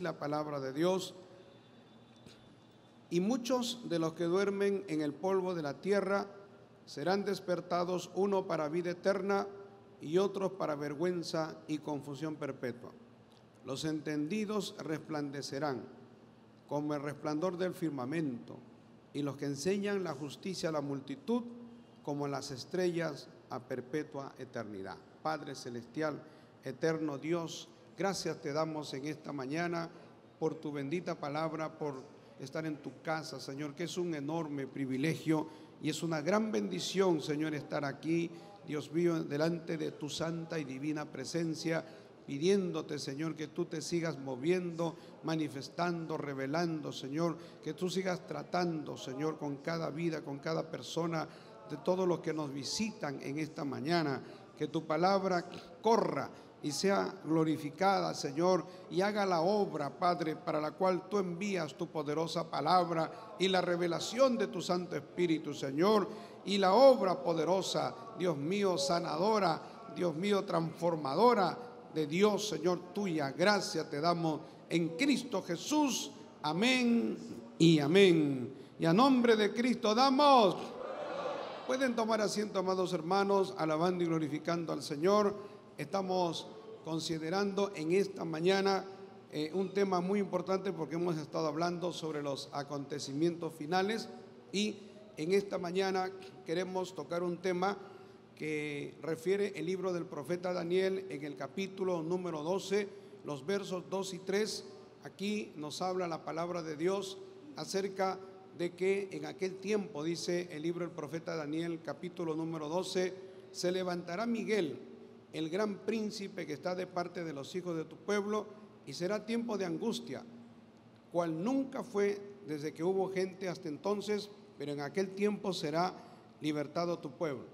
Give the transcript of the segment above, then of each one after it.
la palabra de Dios. Y muchos de los que duermen en el polvo de la tierra serán despertados, uno para vida eterna y otros para vergüenza y confusión perpetua. Los entendidos resplandecerán como el resplandor del firmamento, y los que enseñan la justicia a la multitud como las estrellas a perpetua eternidad. Padre Celestial, eterno Dios, Gracias te damos en esta mañana por tu bendita palabra, por estar en tu casa, Señor, que es un enorme privilegio y es una gran bendición, Señor, estar aquí, Dios mío, delante de tu santa y divina presencia, pidiéndote, Señor, que tú te sigas moviendo, manifestando, revelando, Señor, que tú sigas tratando, Señor, con cada vida, con cada persona, de todos los que nos visitan en esta mañana, que tu palabra corra y sea glorificada, Señor, y haga la obra, Padre, para la cual tú envías tu poderosa palabra y la revelación de tu Santo Espíritu, Señor, y la obra poderosa, Dios mío, sanadora, Dios mío, transformadora de Dios, Señor, tuya. Gracias te damos en Cristo Jesús. Amén y amén. Y a nombre de Cristo damos. Pueden tomar asiento, amados hermanos, alabando y glorificando al Señor Estamos considerando en esta mañana eh, un tema muy importante porque hemos estado hablando sobre los acontecimientos finales y en esta mañana queremos tocar un tema que refiere el libro del profeta Daniel en el capítulo número 12, los versos 2 y 3. Aquí nos habla la palabra de Dios acerca de que en aquel tiempo, dice el libro del profeta Daniel capítulo número 12, se levantará Miguel el gran príncipe que está de parte de los hijos de tu pueblo, y será tiempo de angustia, cual nunca fue desde que hubo gente hasta entonces, pero en aquel tiempo será libertado tu pueblo.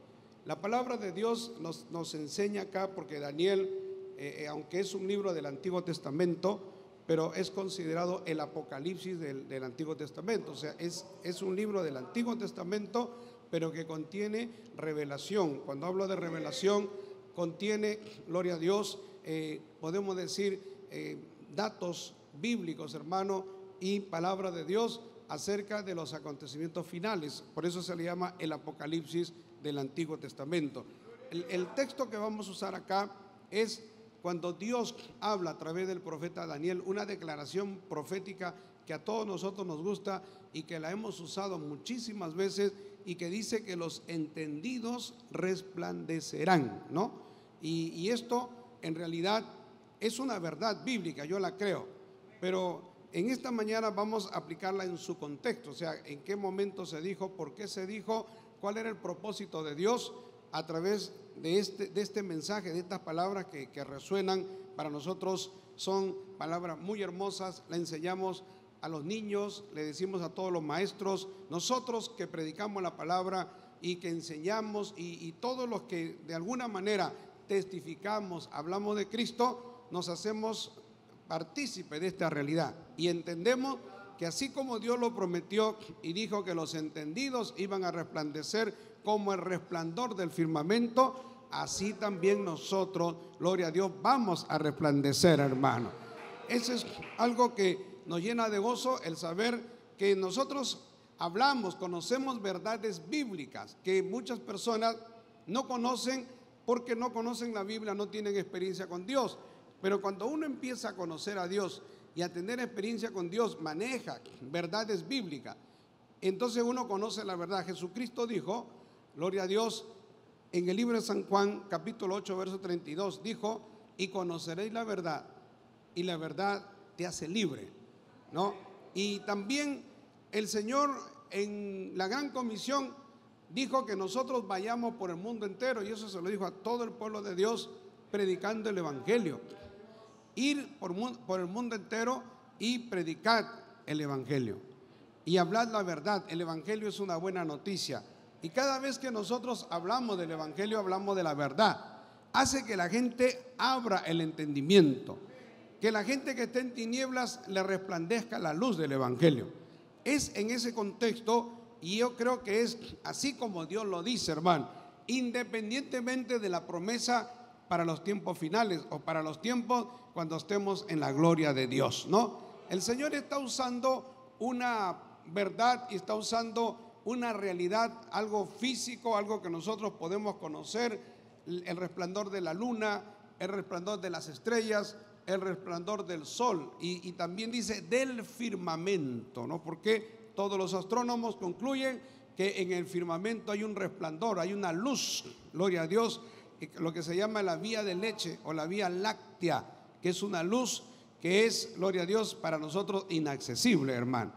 La palabra de Dios nos, enseña acá, porque Daniel, eh, eh, aunque es un libro del Antiguo Testamento, pero es considerado el Apocalipsis del, Antiguo Testamento, o sea, es un libro del Antiguo Testamento, pero que contiene revelación. Cuando hablo de revelación, contiene, gloria a Dios, eh, podemos decir, eh, datos bíblicos, hermano, y palabra de Dios acerca de los acontecimientos finales. Por eso se le llama el Apocalipsis del Antiguo Testamento. El, el, texto que vamos a usar acá es cuando Dios habla a través del profeta Daniel, una declaración profética que a todos nosotros nos gusta y que la hemos usado muchísimas veces y que dice que los entendidos resplandecerán, ¿no? Y, esto en realidad es una verdad bíblica, yo la creo, pero en esta mañana vamos a aplicarla en su contexto, o sea, en qué momento se dijo, por qué se dijo, cuál era el propósito de Dios a través de este, de este mensaje, de estas palabras que, resuenan para nosotros, son palabras muy hermosas, la enseñamos a los niños, le decimos a todos los maestros, nosotros que predicamos la palabra y que enseñamos y todos los que de alguna manera testificamos, hablamos de Cristo, nos hacemos partícipe de esta realidad y entendemos que así como Dios lo prometió y dijo que los entendidos iban a resplandecer como el resplandor del firmamento, así también nosotros, gloria a Dios, vamos a resplandecer, hermano. Eso es algo que nos llena de gozo el saber que nosotros hablamos, conocemos verdades bíblicas que muchas personas no conocen porque no conocen la Biblia, no tienen experiencia con Dios. Pero cuando uno empieza a conocer a Dios y a tener experiencia con Dios, maneja verdades bíblicas, entonces uno conoce la verdad. Jesucristo dijo, gloria a Dios, en el libro de San Juan, capítulo 8, verso 32, dijo, y conoceréis la verdad, y la verdad te hace libre, ¿no? Y también el Señor en la gran comisión dijo que nosotros vayamos por el mundo entero, y eso se lo dijo a todo el pueblo de Dios, predicando el Evangelio. Ir por, por el mundo entero y predicar el Evangelio. Y hablar la verdad. El Evangelio es una buena noticia. Y cada vez que nosotros hablamos del Evangelio, hablamos de la verdad. Hace que la gente abra el entendimiento. Que la gente que esté en tinieblas le resplandezca la luz del Evangelio. Es en ese contexto y yo creo que es así como Dios lo dice, hermano. Independientemente de la promesa para los tiempos finales o para los tiempos cuando estemos en la gloria de Dios, ¿no? El Señor está usando una verdad y está usando una realidad, algo físico, algo que nosotros podemos conocer, el resplandor de la luna, el resplandor de las estrellas, el resplandor del sol y, también dice del firmamento, ¿no? Porque todos los astrónomos concluyen que en el firmamento hay un resplandor, hay una luz, gloria a Dios, lo que se llama la vía de leche o la vía láctea, que es una luz que es, gloria a Dios, para nosotros inaccesible, hermano.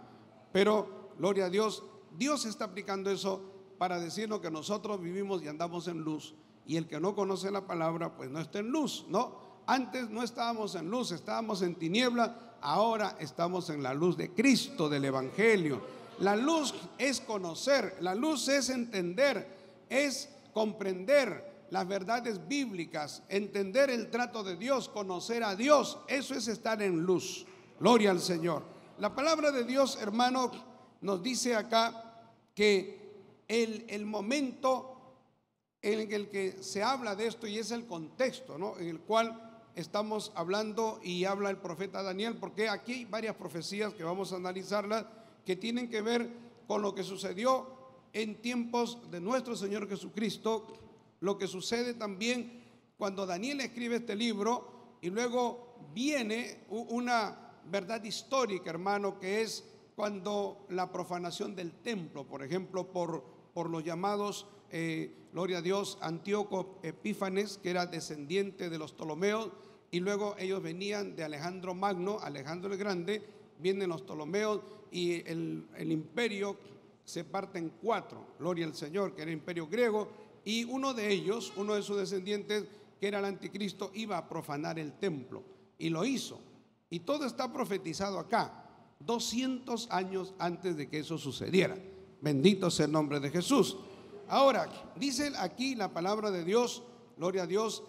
Pero, gloria a Dios, Dios está aplicando eso para decirnos que nosotros vivimos y andamos en luz. Y el que no conoce la palabra, pues no está en luz, ¿no? Antes no estábamos en luz, estábamos en tiniebla, Ahora estamos en la luz de Cristo, del Evangelio. La luz es conocer, la luz es entender, es comprender las verdades bíblicas, entender el trato de Dios, conocer a Dios. Eso es estar en luz. Gloria al Señor. La palabra de Dios, hermano, nos dice acá que el, el momento en el que se habla de esto y es el contexto ¿no? en el cual estamos hablando y habla el profeta Daniel, porque aquí hay varias profecías que vamos a analizarlas que tienen que ver con lo que sucedió en tiempos de nuestro Señor Jesucristo, lo que sucede también cuando Daniel escribe este libro y luego viene una verdad histórica, hermano, que es cuando la profanación del templo, por ejemplo, por, por los llamados eh, gloria a Dios, Antíoco Epífanes, que era descendiente de los Ptolomeos, y luego ellos venían de Alejandro Magno, Alejandro el Grande, vienen los Ptolomeos y el, imperio se parte en cuatro, gloria al Señor, que era el imperio griego, y uno de ellos, uno de sus descendientes, que era el anticristo, iba a profanar el templo, y lo hizo. Y todo está profetizado acá, 200 años antes de que eso sucediera. Bendito sea el nombre de Jesús. Ahora, dice aquí la palabra de Dios, gloria a Dios,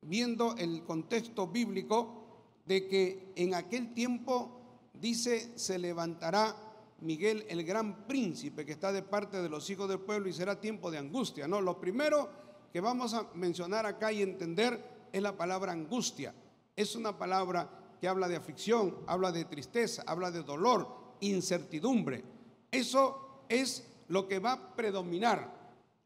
viendo el contexto bíblico de que en aquel tiempo dice, se levantará Miguel el gran príncipe que está de parte de los hijos del pueblo y será tiempo de angustia. No, lo primero que vamos a mencionar acá y entender es la palabra angustia. Es una palabra que habla de aflicción, habla de tristeza, habla de dolor, incertidumbre. Eso es lo que va a predominar.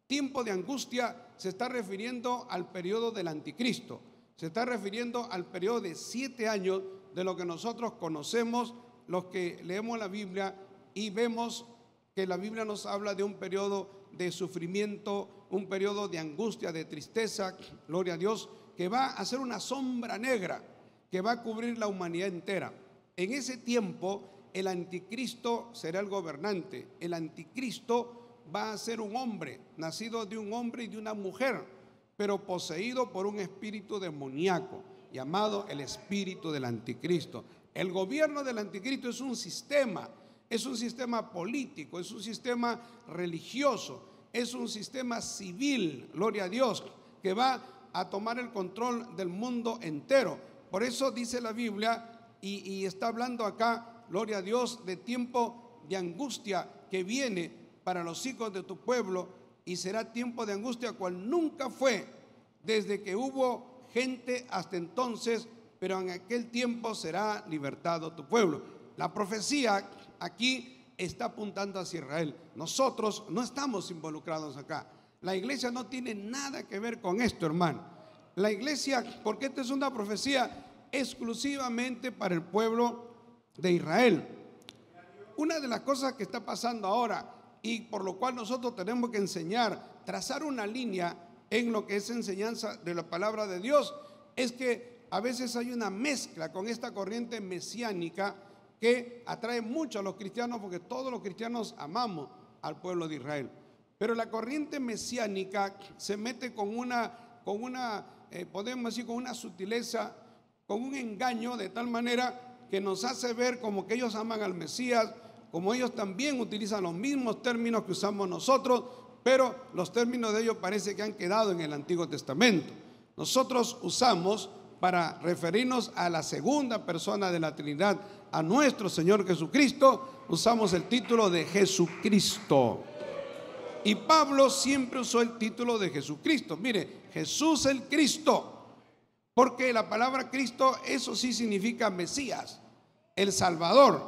Tiempo de angustia se está refiriendo al periodo del anticristo, se está refiriendo al periodo de siete años de lo que nosotros conocemos, los que leemos la Biblia y vemos que la Biblia nos habla de un periodo de sufrimiento, un periodo de angustia, de tristeza, gloria a Dios, que va a ser una sombra negra que va a cubrir la humanidad entera. En ese tiempo el anticristo será el gobernante. El anticristo va a ser un hombre, nacido de un hombre y de una mujer, pero poseído por un espíritu demoníaco, llamado el espíritu del anticristo. El gobierno del anticristo es un sistema, es un sistema político, es un sistema religioso, es un sistema civil, gloria a Dios, que va a tomar el control del mundo entero. Por eso dice la Biblia, y, y está hablando acá gloria a Dios, de tiempo de angustia que viene para los hijos de tu pueblo y será tiempo de angustia cual nunca fue desde que hubo gente hasta entonces, pero en aquel tiempo será libertado tu pueblo. La profecía aquí está apuntando hacia Israel. Nosotros no estamos involucrados acá. La iglesia no tiene nada que ver con esto, hermano. La iglesia, porque esta es una profecía exclusivamente para el pueblo de Israel. Una de las cosas que está pasando ahora y por lo cual nosotros tenemos que enseñar, trazar una línea en lo que es enseñanza de la palabra de Dios, es que a veces hay una mezcla con esta corriente mesiánica que atrae mucho a los cristianos porque todos los cristianos amamos al pueblo de Israel. Pero la corriente mesiánica se mete con una, con una eh, podemos decir, con una sutileza, con un engaño de tal manera que nos hace ver como que ellos aman al Mesías, como ellos también utilizan los mismos términos que usamos nosotros, pero los términos de ellos parece que han quedado en el Antiguo Testamento. Nosotros usamos para referirnos a la segunda persona de la Trinidad, a nuestro Señor Jesucristo, usamos el título de Jesucristo. Y Pablo siempre usó el título de Jesucristo. Mire, Jesús el Cristo. Porque la palabra Cristo, eso sí significa Mesías, el Salvador.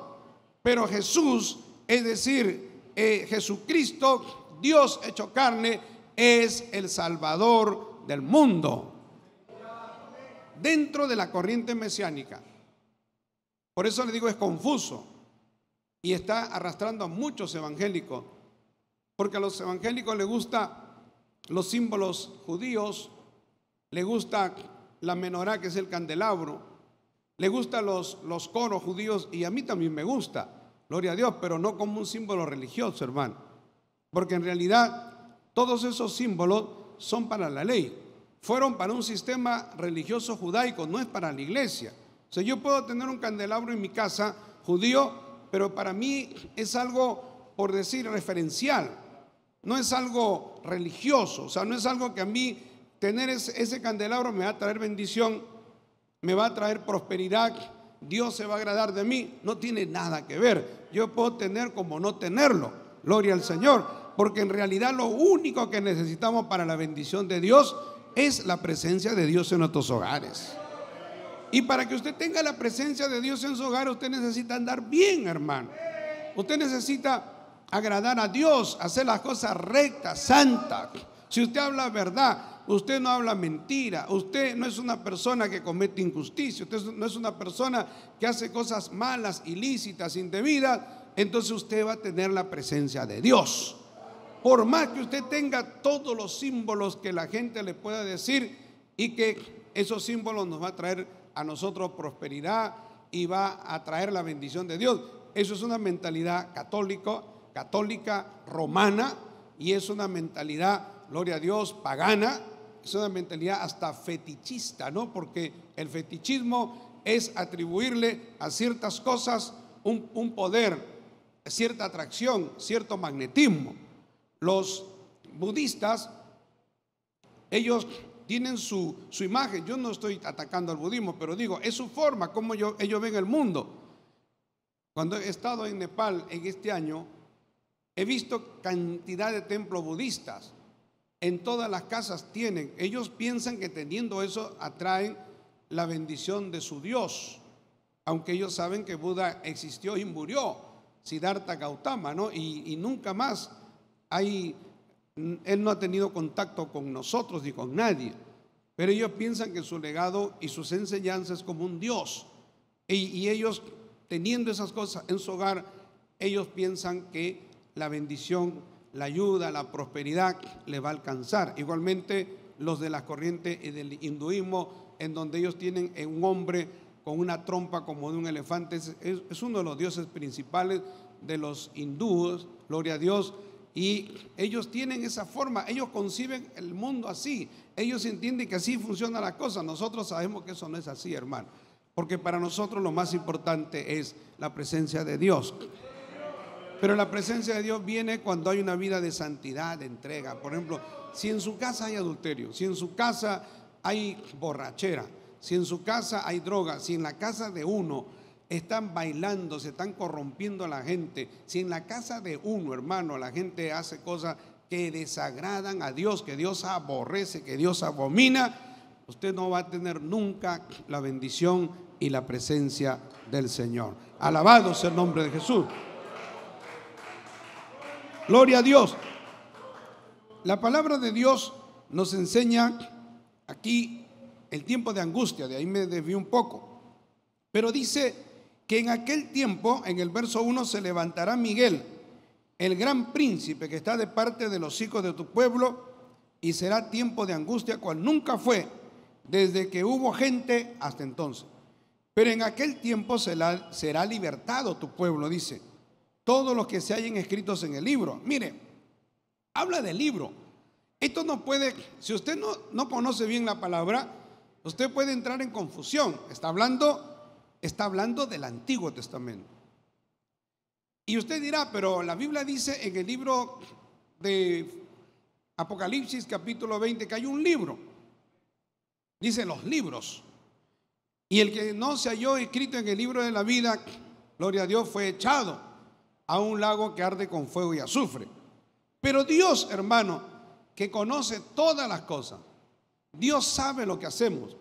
Pero Jesús, es decir, eh, Jesucristo, Dios hecho carne, es el Salvador del mundo. Dentro de la corriente mesiánica. Por eso le digo, es confuso. Y está arrastrando a muchos evangélicos. Porque a los evangélicos les gusta los símbolos judíos, les gusta la menorá, que es el candelabro. Le gustan los, los coros judíos y a mí también me gusta, gloria a Dios, pero no como un símbolo religioso, hermano. Porque en realidad todos esos símbolos son para la ley, fueron para un sistema religioso judaico, no es para la iglesia. O sea, yo puedo tener un candelabro en mi casa judío, pero para mí es algo, por decir, referencial, no es algo religioso, o sea, no es algo que a mí Tener ese, candelabro me va a traer bendición, me va a traer prosperidad, Dios se va a agradar de mí. No tiene nada que ver. Yo puedo tener como no tenerlo. Gloria al Señor. Porque en realidad lo único que necesitamos para la bendición de Dios es la presencia de Dios en nuestros hogares. Y para que usted tenga la presencia de Dios en su hogar, usted necesita andar bien, hermano. Usted necesita agradar a Dios, hacer las cosas rectas, santas. Si usted habla verdad, usted no habla mentira, usted no es una persona que comete injusticia, usted no es una persona que hace cosas malas, ilícitas, indebidas, entonces usted va a tener la presencia de Dios. Por más que usted tenga todos los símbolos que la gente le pueda decir y que esos símbolos nos va a traer a nosotros prosperidad y va a traer la bendición de Dios. Eso es una mentalidad católica, católica romana y es una mentalidad, gloria a Dios, pagana es una mentalidad hasta fetichista, ¿no? Porque el fetichismo es atribuirle a ciertas cosas un, poder, cierta atracción, cierto magnetismo. Los budistas, ellos tienen su, imagen. Yo no estoy atacando al budismo, pero digo, es su forma, como ellos ven el mundo. Cuando he estado en Nepal en este año, he visto cantidad de templos budistas en todas las casas tienen. Ellos piensan que teniendo eso atraen la bendición de su Dios, aunque ellos saben que Buda existió y murió, Siddhartha Gautama, ¿no? Y, nunca más hay, él no ha tenido contacto con nosotros ni con nadie, pero ellos piensan que su legado y sus enseñanzas como un Dios. Y, y ellos, teniendo esas cosas en su hogar, ellos piensan que la bendición la ayuda, la prosperidad le va a alcanzar. Igualmente los de las corrientes del hinduismo, en donde ellos tienen eh, un hombre con una trompa como de un elefante, es, es uno de los dioses principales de los hindúes, gloria a Dios, y ellos tienen esa forma, ellos conciben el mundo así, ellos entienden que así funciona la cosa, nosotros sabemos que eso no es así, hermano, porque para nosotros lo más importante es la presencia de Dios. Pero la presencia de Dios viene cuando hay una vida de santidad, de entrega. Por ejemplo, si en su casa hay adulterio, si en su casa hay borrachera, si en su casa hay droga, si en la casa de uno están bailando, se están corrompiendo a la gente, si en la casa de uno, hermano, la gente hace cosas que desagradan a Dios, que Dios aborrece, que Dios abomina, usted no va a tener nunca la bendición y la presencia del Señor. Alabado sea el nombre de Jesús. Gloria a Dios. La palabra de Dios nos enseña aquí el tiempo de angustia, de ahí me desvío un poco. Pero dice que en aquel tiempo, en el verso 1, se levantará Miguel, el gran príncipe que está de parte de los hijos de tu pueblo, y será tiempo de angustia cual nunca fue desde que hubo gente hasta entonces. Pero en aquel tiempo será libertado tu pueblo, dice todos los que se hayan escritos en el libro. Mire, habla del libro. Esto no puede, si usted no, no conoce bien la palabra, usted puede entrar en confusión. Está hablando, está hablando del Antiguo Testamento. Y usted dirá, pero la Biblia dice en el libro de Apocalipsis capítulo 20 que hay un libro. Dice los libros. Y el que no se halló escrito en el libro de la vida, gloria a Dios, fue echado a un lago que arde con fuego y azufre. Pero Dios, hermano, que conoce todas las cosas, Dios sabe lo que hacemos.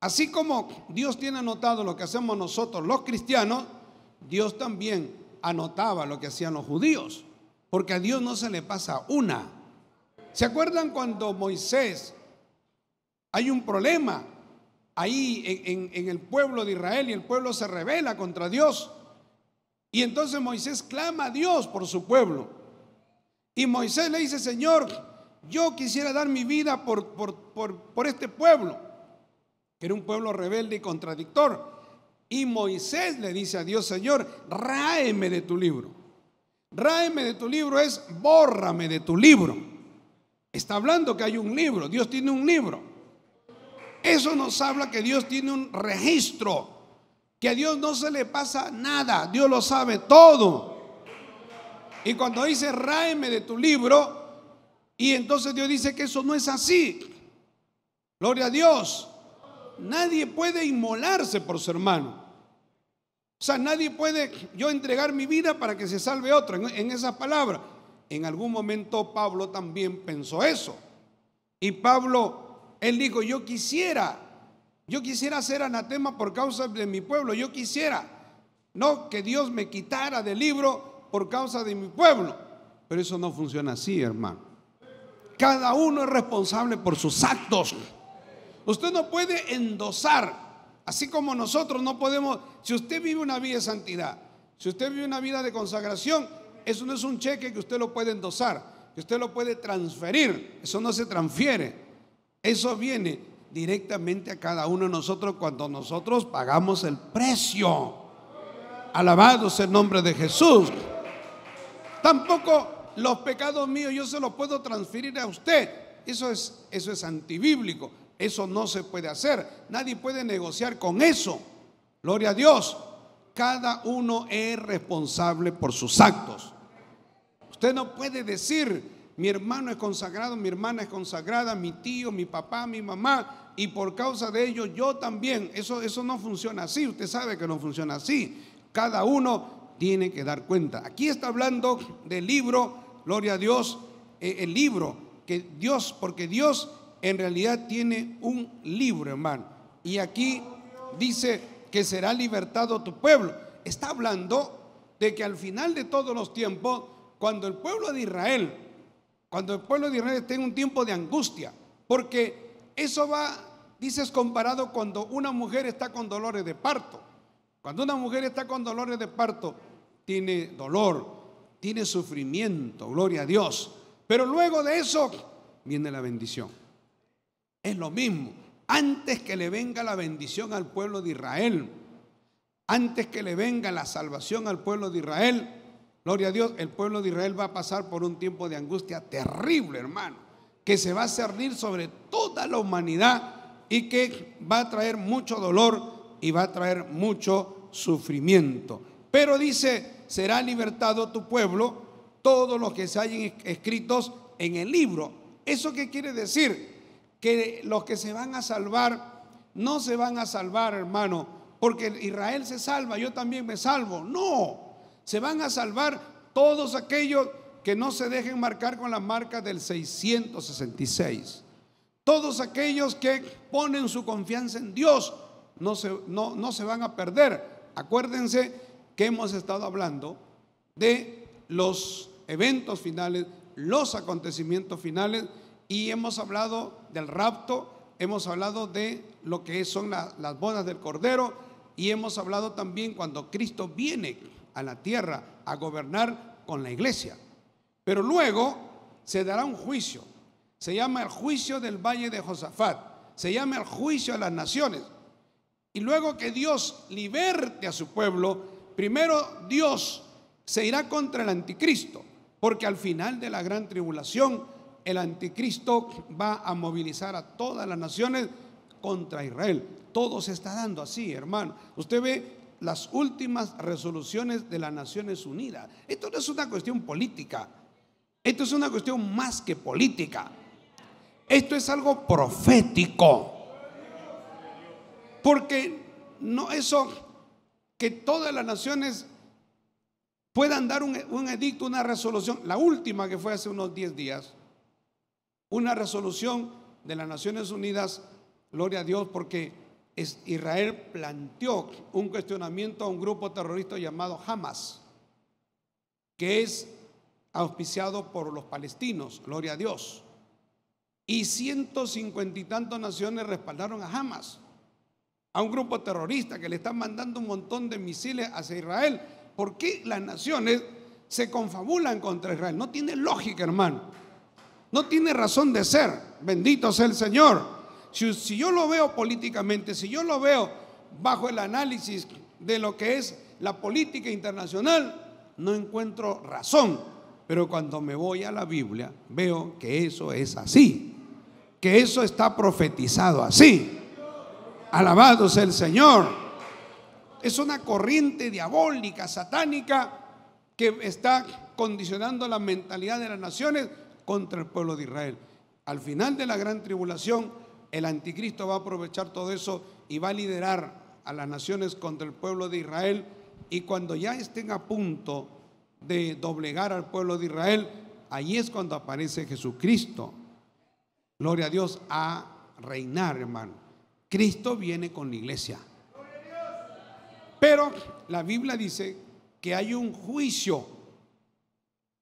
Así como Dios tiene anotado lo que hacemos nosotros los cristianos, Dios también anotaba lo que hacían los judíos, porque a Dios no se le pasa una. ¿Se acuerdan cuando Moisés, hay un problema ahí en, el pueblo de Israel y el pueblo se revela contra Dios? Y entonces Moisés clama a Dios por su pueblo. Y Moisés le dice, Señor, yo quisiera dar mi vida por, por, este pueblo, que era un pueblo rebelde y contradictor. Y Moisés le dice a Dios, Señor, ráeme de tu libro. Ráeme de tu libro es bórrame de tu libro. Está hablando que hay un libro, Dios tiene un libro. Eso nos habla que Dios tiene un registro a Dios no se le pasa nada, Dios lo sabe todo. Y cuando dice, ráeme de tu libro, y entonces Dios dice que eso no es así. Gloria a Dios. Nadie puede inmolarse por su hermano. O sea, nadie puede yo entregar mi vida para que se salve otro. En, esa palabra. en algún momento Pablo también pensó eso. Y Pablo, él dijo, yo quisiera yo quisiera ser anatema por causa de mi pueblo. Yo quisiera, no que Dios me quitara del libro por causa de mi pueblo. Pero eso no funciona así, hermano. Cada uno es responsable por sus actos. Usted no puede endosar, así como nosotros no podemos, si usted vive una vida de santidad, si usted vive una vida de consagración, eso no es un cheque que usted lo puede endosar, que usted lo puede transferir, eso no se transfiere, eso viene directamente a cada uno de nosotros cuando nosotros pagamos el precio. Alabados el nombre de Jesús. Tampoco los pecados míos yo se los puedo transferir a usted. Eso es, eso es antibíblico. Eso no se puede hacer. Nadie puede negociar con eso. Gloria a Dios. Cada uno es responsable por sus actos. Usted no puede decir, mi hermano es consagrado, mi hermana es consagrada, mi tío, mi papá, mi mamá y por causa de ello yo también. Eso, eso no funciona así, usted sabe que no funciona así. Cada uno tiene que dar cuenta. Aquí está hablando del libro, gloria a Dios, eh, el libro, que Dios, porque Dios en realidad tiene un libro, hermano. Y aquí dice que será libertado tu pueblo. Está hablando de que al final de todos los tiempos, cuando el pueblo de Israel, cuando el pueblo de Israel esté en un tiempo de angustia, porque eso va dices comparado cuando una mujer está con dolores de parto. Cuando una mujer está con dolores de parto, tiene dolor, tiene sufrimiento, gloria a Dios. Pero luego de eso viene la bendición. Es lo mismo. Antes que le venga la bendición al pueblo de Israel, antes que le venga la salvación al pueblo de Israel, gloria a Dios, el pueblo de Israel va a pasar por un tiempo de angustia terrible, hermano, que se va a cernir sobre toda la humanidad y que va a traer mucho dolor y va a traer mucho sufrimiento. Pero dice, será libertado tu pueblo, todos los que se hayan escritos en el libro. ¿Eso qué quiere decir? Que los que se van a salvar, no se van a salvar, hermano, porque Israel se salva, yo también me salvo. No, se van a salvar todos aquellos que no se dejen marcar con la marca del 666. Todos aquellos que ponen su confianza en Dios no se, no, se van a perder. Acuérdense que hemos estado hablando de los eventos finales, los acontecimientos finales y hemos hablado del rapto, hemos hablado de lo que son las bodas del Cordero y hemos hablado también cuando Cristo viene a la tierra a gobernar con la iglesia. Pero luego se dará un juicio se llama el juicio del valle de Josafat. Se llama el juicio de las naciones. Y luego que Dios liberte a su pueblo, primero Dios se irá contra el anticristo, porque al final de la gran tribulación el anticristo va a movilizar a todas las naciones contra Israel. Todo se está dando así, hermano. Usted ve las últimas resoluciones de las Naciones Unidas. Esto no es una cuestión política, esto es una cuestión más que política. Esto es algo profético. Porque no eso que todas las naciones puedan dar un, edicto, una resolución, la última que fue hace unos 10 días, una resolución de las Naciones Unidas, gloria a Dios, porque Israel planteó un cuestionamiento a un grupo terrorista llamado Hamas, que es auspiciado por los palestinos, gloria a Dios y cincuenta y tantas naciones respaldaron a Hamas, a un grupo terrorista que le están mandando un montón de misiles hacia Israel. ¿Por qué las naciones se confabulan contra Israel? No tiene lógica, hermano. No tiene razón de ser. Bendito sea el Señor. si yo lo veo políticamente, si yo lo veo bajo el análisis de lo que es la política internacional, no encuentro razón pero cuando me voy a la Biblia veo que eso es así que eso está profetizado así. Alabado sea el Señor. Es una corriente diabólica, satánica, que está condicionando la mentalidad de las naciones contra el pueblo de Israel. Al final de la gran tribulación, el anticristo va a aprovechar todo eso y va a liderar a las naciones contra el pueblo de Israel. Y cuando ya estén a punto de doblegar al pueblo de Israel, ahí es cuando aparece Jesucristo gloria a Dios, a reinar, hermano. Cristo viene con la iglesia. Pero la Biblia dice que hay un juicio.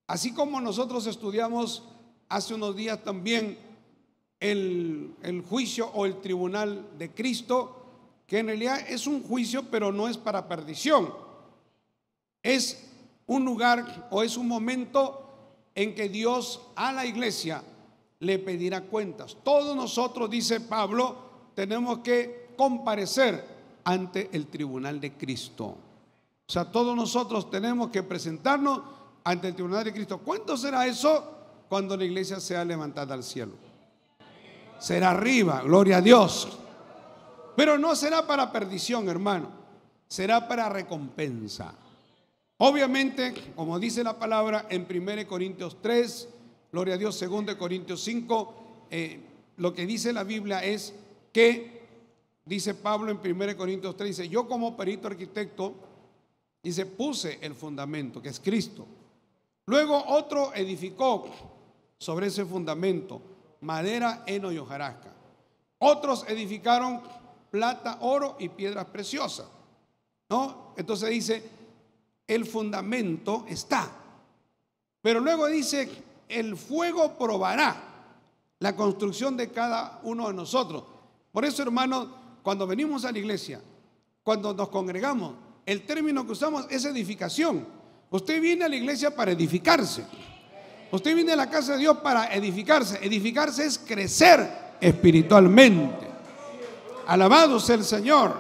Así como nosotros estudiamos hace unos días también el, el juicio o el tribunal de Cristo, que en realidad es un juicio, pero no es para perdición. Es un lugar o es un momento en que Dios a la iglesia le pedirá cuentas. Todos nosotros, dice Pablo, tenemos que comparecer ante el tribunal de Cristo. O sea, todos nosotros tenemos que presentarnos ante el tribunal de Cristo. ¿Cuánto será eso? Cuando la iglesia sea levantada al cielo. Será arriba, gloria a Dios. Pero no será para perdición, hermano. Será para recompensa. Obviamente, como dice la palabra en 1 Corintios 3, Gloria a Dios, 2 Corintios 5, eh, lo que dice la Biblia es que, dice Pablo en 1 Corintios 3, dice, yo como perito arquitecto, dice, puse el fundamento, que es Cristo. Luego otro edificó sobre ese fundamento madera, heno y hojarasca. Otros edificaron plata, oro y piedras preciosas. ¿No? Entonces dice, el fundamento está. Pero luego dice el fuego probará la construcción de cada uno de nosotros. Por eso, hermanos, cuando venimos a la iglesia, cuando nos congregamos, el término que usamos es edificación. Usted viene a la iglesia para edificarse. Usted viene a la casa de Dios para edificarse. Edificarse es crecer espiritualmente. Alabado sea el Señor.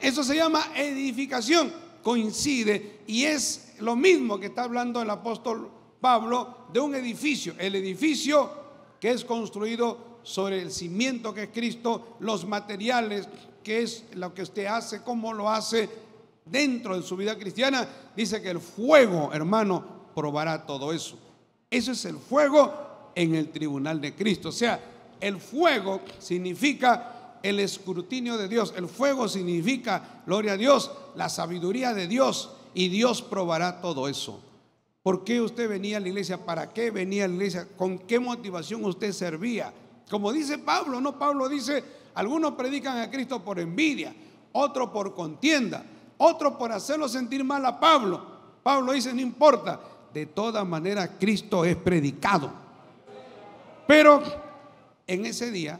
Eso se llama edificación. Coincide y es lo mismo que está hablando el apóstol Pablo de un edificio, el edificio que es construido sobre el cimiento que es Cristo, los materiales, que es lo que usted hace, cómo lo hace dentro de su vida cristiana, dice que el fuego, hermano, probará todo eso. Eso es el fuego en el tribunal de Cristo. O sea, el fuego significa el escrutinio de Dios. El fuego significa, gloria a Dios, la sabiduría de Dios. Y Dios probará todo eso. ¿Por qué usted venía a la iglesia? ¿Para qué venía a la iglesia? ¿Con qué motivación usted servía? Como dice Pablo, no Pablo dice, algunos predican a Cristo por envidia, otro por contienda, otro por hacerlo sentir mal a Pablo. Pablo dice, no importa, de todas manera Cristo es predicado. Pero en ese día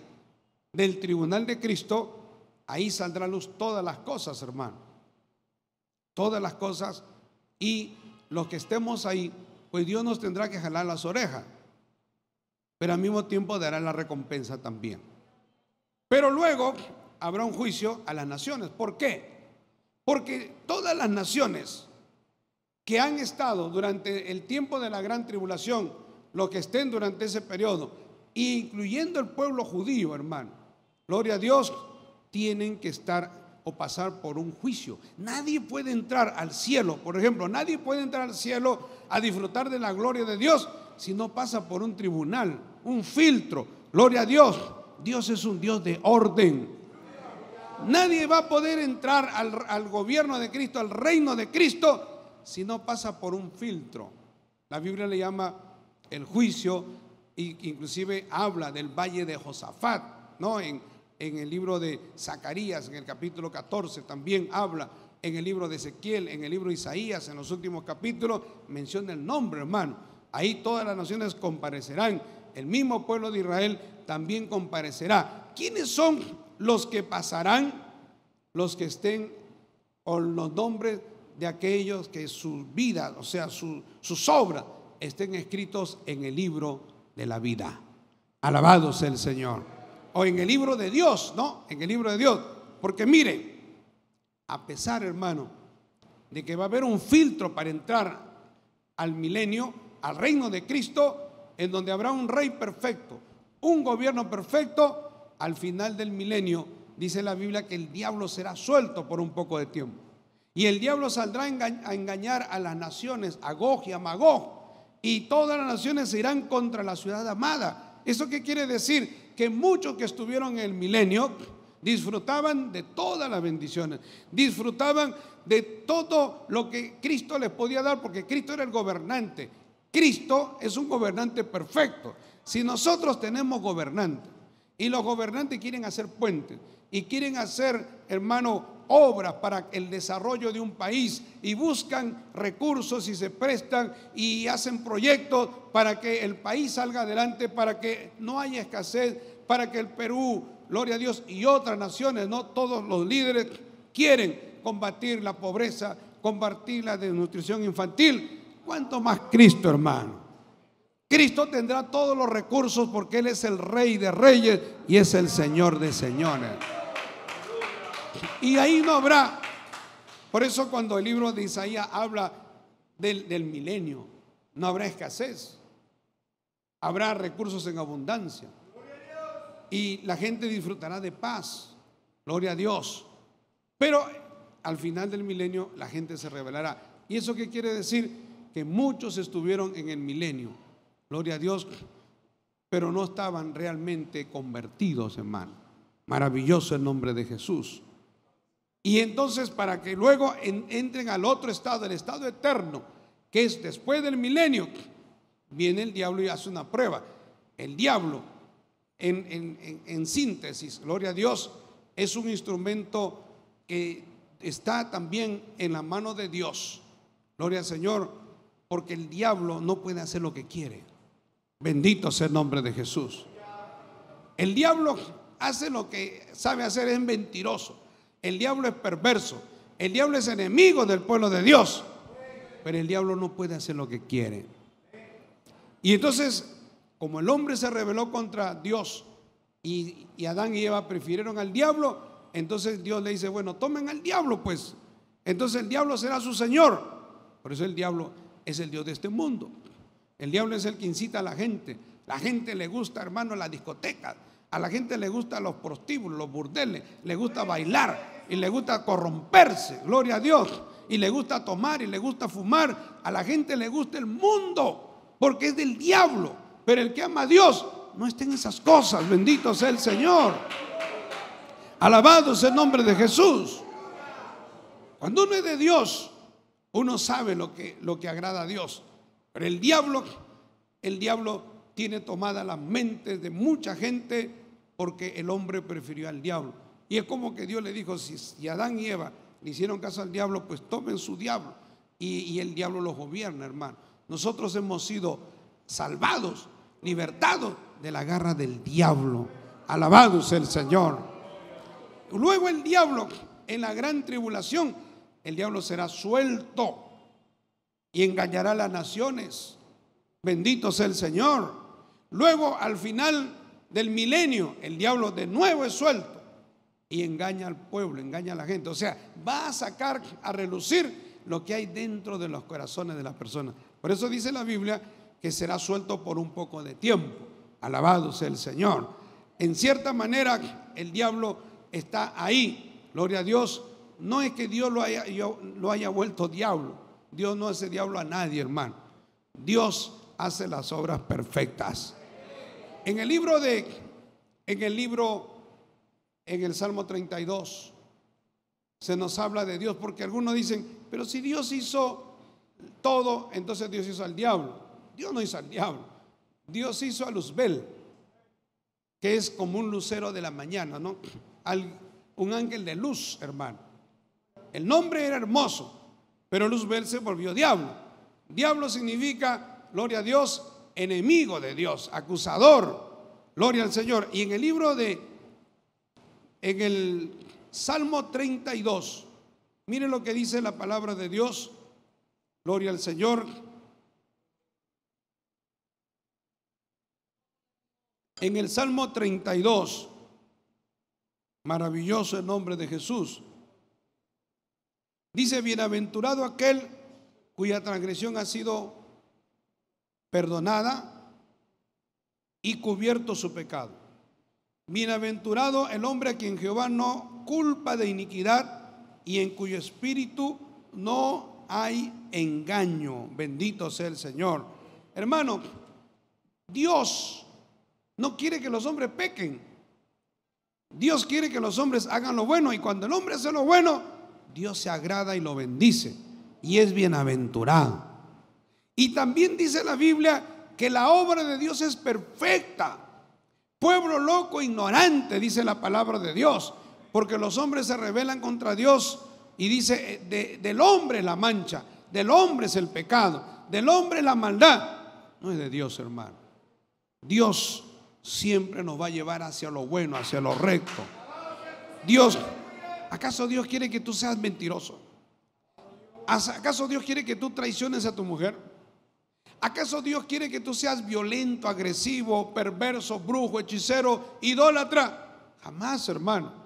del tribunal de Cristo, ahí saldrá a luz todas las cosas, hermano. Todas las cosas y los que estemos ahí, pues Dios nos tendrá que jalar las orejas, pero al mismo tiempo dará la recompensa también. Pero luego habrá un juicio a las naciones. ¿Por qué? Porque todas las naciones que han estado durante el tiempo de la gran tribulación, los que estén durante ese periodo, incluyendo el pueblo judío, hermano, gloria a Dios, tienen que estar o pasar por un juicio. Nadie puede entrar al cielo, por ejemplo, nadie puede entrar al cielo a disfrutar de la gloria de Dios si no pasa por un tribunal, un filtro. Gloria a Dios. Dios es un Dios de orden. Nadie va a poder entrar al, gobierno de Cristo, al reino de Cristo, si no pasa por un filtro. La Biblia le llama el juicio e inclusive habla del valle de Josafat, ¿no? En, en el libro de Zacarías, en el capítulo 14, también habla en el libro de Ezequiel, en el libro de Isaías, en los últimos capítulos, menciona el nombre, hermano. Ahí todas las naciones comparecerán, el mismo pueblo de Israel también comparecerá. ¿Quiénes son los que pasarán? Los que estén con los nombres de aquellos que sus vidas, o sea, sus obras, estén escritos en el libro de la vida. Alabado sea el Señor o en el libro de Dios, ¿no? En el libro de Dios. Porque mire, a pesar, hermano, de que va a haber un filtro para entrar al milenio, al reino de Cristo, en donde habrá un rey perfecto, un gobierno perfecto, al final del milenio, dice la Biblia que el diablo será suelto por un poco de tiempo. Y el diablo saldrá a engañar a las naciones, a Gog y a Magog. Y todas las naciones se irán contra la ciudad amada. ¿Eso qué quiere decir? que muchos que estuvieron en el milenio disfrutaban de todas las bendiciones, disfrutaban de todo lo que Cristo les podía dar, porque Cristo era el gobernante. Cristo es un gobernante perfecto. Si nosotros tenemos gobernantes y los gobernantes quieren hacer puentes y quieren hacer, hermano, obras para el desarrollo de un país y buscan recursos y se prestan y hacen proyectos para que el país salga adelante, para que no haya escasez, para que el Perú, gloria a Dios, y otras naciones, no todos los líderes quieren combatir la pobreza, combatir la desnutrición infantil. ¿Cuánto más Cristo, hermano? Cristo tendrá todos los recursos porque Él es el Rey de Reyes y es el Señor de Señores y ahí no habrá. Por eso cuando el libro de Isaías habla del, milenio, no habrá escasez, habrá recursos en abundancia y la gente disfrutará de paz, gloria a Dios. Pero al final del milenio la gente se revelará. ¿Y eso qué quiere decir? Que muchos estuvieron en el milenio, gloria a Dios, pero no estaban realmente convertidos, en mal Maravilloso el nombre de Jesús. Y entonces para que luego entren al otro estado, el estado eterno, que es después del milenio, viene el diablo y hace una prueba. El diablo, en, en síntesis, gloria a Dios, es un instrumento que está también en la mano de Dios. Gloria al Señor, porque el diablo no puede hacer lo que quiere. Bendito sea el nombre de Jesús. El diablo hace lo que sabe hacer, es mentiroso. El diablo es perverso. El diablo es enemigo del pueblo de Dios. Pero el diablo no puede hacer lo que quiere. Y entonces, como el hombre se rebeló contra Dios y, Adán y Eva prefirieron al diablo, entonces Dios le dice, bueno, tomen al diablo pues. Entonces el diablo será su señor. Por eso el diablo es el Dios de este mundo. El diablo es el que incita a la gente. La gente le gusta, hermano, la discoteca A la gente le gusta los prostíbulos, los burdeles. Le gusta bailar y le gusta corromperse, gloria a Dios, y le gusta tomar y le gusta fumar, a la gente le gusta el mundo, porque es del diablo, pero el que ama a Dios no está en esas cosas, bendito sea el Señor. Alabado sea el nombre de Jesús. Cuando uno es de Dios, uno sabe lo que, lo que agrada a Dios. Pero el diablo, el diablo tiene tomada la mente de mucha gente porque el hombre prefirió al diablo. Y es como que Dios le dijo, si, Adán y Eva le hicieron caso al diablo, pues tomen su diablo. Y, el diablo los gobierna, hermano. Nosotros hemos sido salvados, libertados de la garra del diablo. Alabado sea el Señor. Luego el diablo, en la gran tribulación, el diablo será suelto y engañará a las naciones. Bendito sea el Señor. Luego, al final del milenio, el diablo de nuevo es suelto y engaña al pueblo, engaña a la gente. O sea, va a sacar a relucir lo que hay dentro de los corazones de las personas. Por eso dice la Biblia que será suelto por un poco de tiempo. Alabado sea el Señor. En cierta manera, el diablo está ahí. Gloria a Dios. No es que Dios lo haya, lo haya vuelto diablo. Dios no hace diablo a nadie, hermano. Dios hace las obras perfectas. En el libro de, en el libro en el Salmo 32 se nos habla de Dios, porque algunos dicen, pero si Dios hizo todo, entonces Dios hizo al diablo. Dios no hizo al diablo, Dios hizo a Luzbel, que es como un lucero de la mañana, ¿no? un ángel de luz, hermano. El nombre era hermoso, pero Luzbel se volvió diablo. Diablo significa, gloria a Dios, enemigo de Dios, acusador, gloria al Señor. Y en el libro de en el Salmo 32. miren lo que dice la palabra de Dios. Gloria al Señor. En el Salmo 32, maravilloso el nombre de Jesús, dice, bienaventurado aquel cuya transgresión ha sido perdonada y cubierto su pecado. Bienaventurado el hombre a quien Jehová no culpa de iniquidad y en cuyo espíritu no hay engaño. Bendito sea el Señor. Hermano, Dios no quiere que los hombres pequen. Dios quiere que los hombres hagan lo bueno y cuando el hombre hace lo bueno, Dios se agrada y lo bendice y es bienaventurado. Y también dice la Biblia que la obra de Dios es perfecta Pueblo loco, ignorante, dice la palabra de Dios, porque los hombres se rebelan contra Dios y dice, eh, del hombre la mancha, del hombre es el pecado, del hombre la maldad. No es de Dios, hermano. Dios siempre nos va a llevar hacia lo bueno, hacia lo recto. Dios, ¿acaso Dios quiere que tú seas mentiroso? ¿Acaso Dios quiere que tú traiciones a tu mujer? ¿Acaso Dios quiere que tú seas violento, agresivo, perverso, brujo, hechicero, idólatra? Jamás, hermano.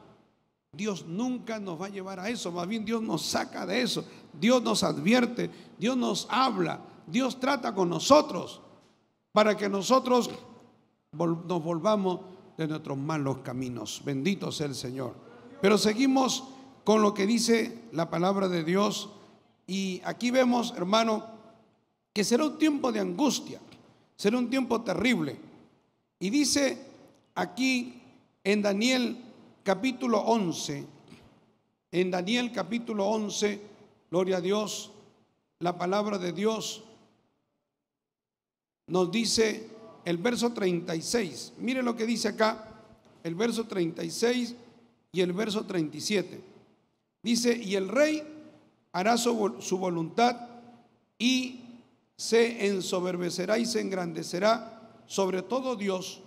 Dios nunca nos va a llevar a eso, más bien Dios nos saca de eso, Dios nos advierte, Dios nos habla, Dios trata con nosotros para que nosotros nos volvamos de nuestros malos caminos. Bendito sea el Señor. Pero seguimos con lo que dice la palabra de Dios y aquí vemos, hermano, será un tiempo de angustia, será un tiempo terrible. Y dice aquí en Daniel capítulo 11, en Daniel capítulo 11, gloria a Dios, la palabra de Dios nos dice el verso 36. Mire lo que dice acá, el verso 36 y el verso 37. Dice, y el rey hará su, su voluntad y se ensoberbecerá y se engrandecerá sobre todo Dios,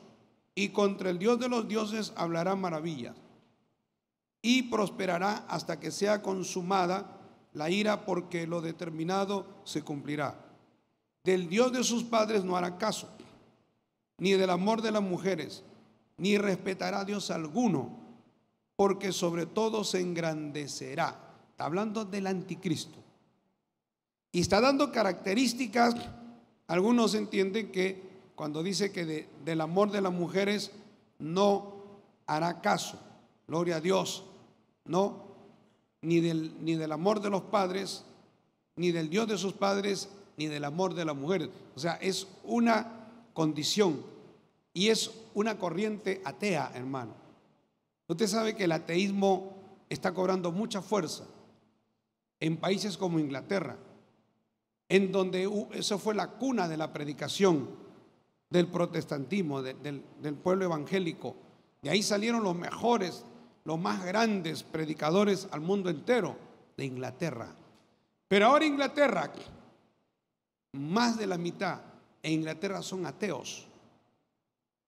y contra el Dios de los dioses hablará maravillas, y prosperará hasta que sea consumada la ira, porque lo determinado se cumplirá. Del Dios de sus padres no hará caso, ni del amor de las mujeres, ni respetará Dios alguno, porque sobre todo se engrandecerá. Está hablando del anticristo. Y está dando características, algunos entienden que cuando dice que del amor de las mujeres no hará caso, gloria a Dios, no, ni del, ni del amor de los padres, ni del Dios de sus padres, ni del amor de las mujeres. O sea, es una condición y es una corriente atea, hermano. Usted sabe que el ateísmo está cobrando mucha fuerza en países como Inglaterra en donde eso fue la cuna de la predicación del protestantismo, del, del pueblo evangélico. De ahí salieron los mejores, los más grandes predicadores al mundo entero de Inglaterra. Pero ahora Inglaterra, más de la mitad en Inglaterra son ateos.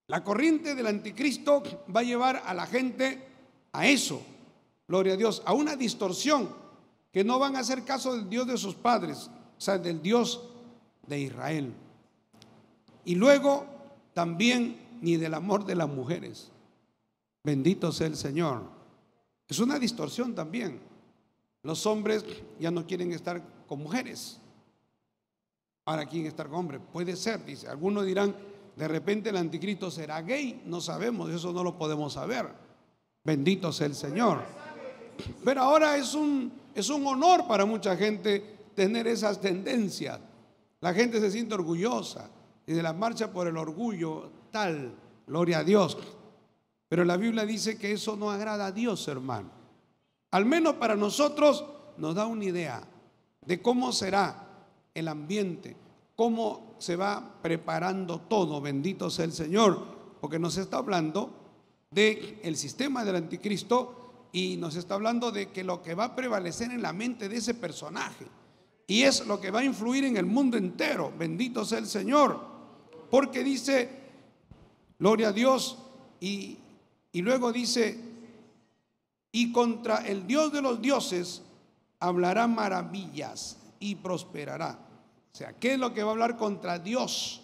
La corriente del anticristo va a llevar a la gente a eso, gloria a Dios, a una distorsión, que no van a hacer caso del Dios de sus padres, sea, del Dios de Israel. Y luego también ni del amor de las mujeres. Bendito sea el Señor. Es una distorsión también. Los hombres ya no quieren estar con mujeres. ¿Para quién estar con hombres. Puede ser, dice. Algunos dirán, de repente el anticristo será gay. No sabemos, eso no lo podemos saber. Bendito sea el Señor. Pero ahora es un, es un honor para mucha gente tener esas tendencias. La gente se siente orgullosa y de la marcha por el orgullo, tal, gloria a Dios. Pero la Biblia dice que eso no agrada a Dios, hermano. Al menos para nosotros nos da una idea de cómo será el ambiente, cómo se va preparando todo, bendito sea el Señor, porque nos está hablando de el sistema del anticristo y nos está hablando de que lo que va a prevalecer en la mente de ese personaje y es lo que va a influir en el mundo entero. Bendito sea el Señor. Porque dice, gloria a Dios, y, y luego dice, y contra el Dios de los dioses hablará maravillas y prosperará. O sea, ¿qué es lo que va a hablar contra Dios?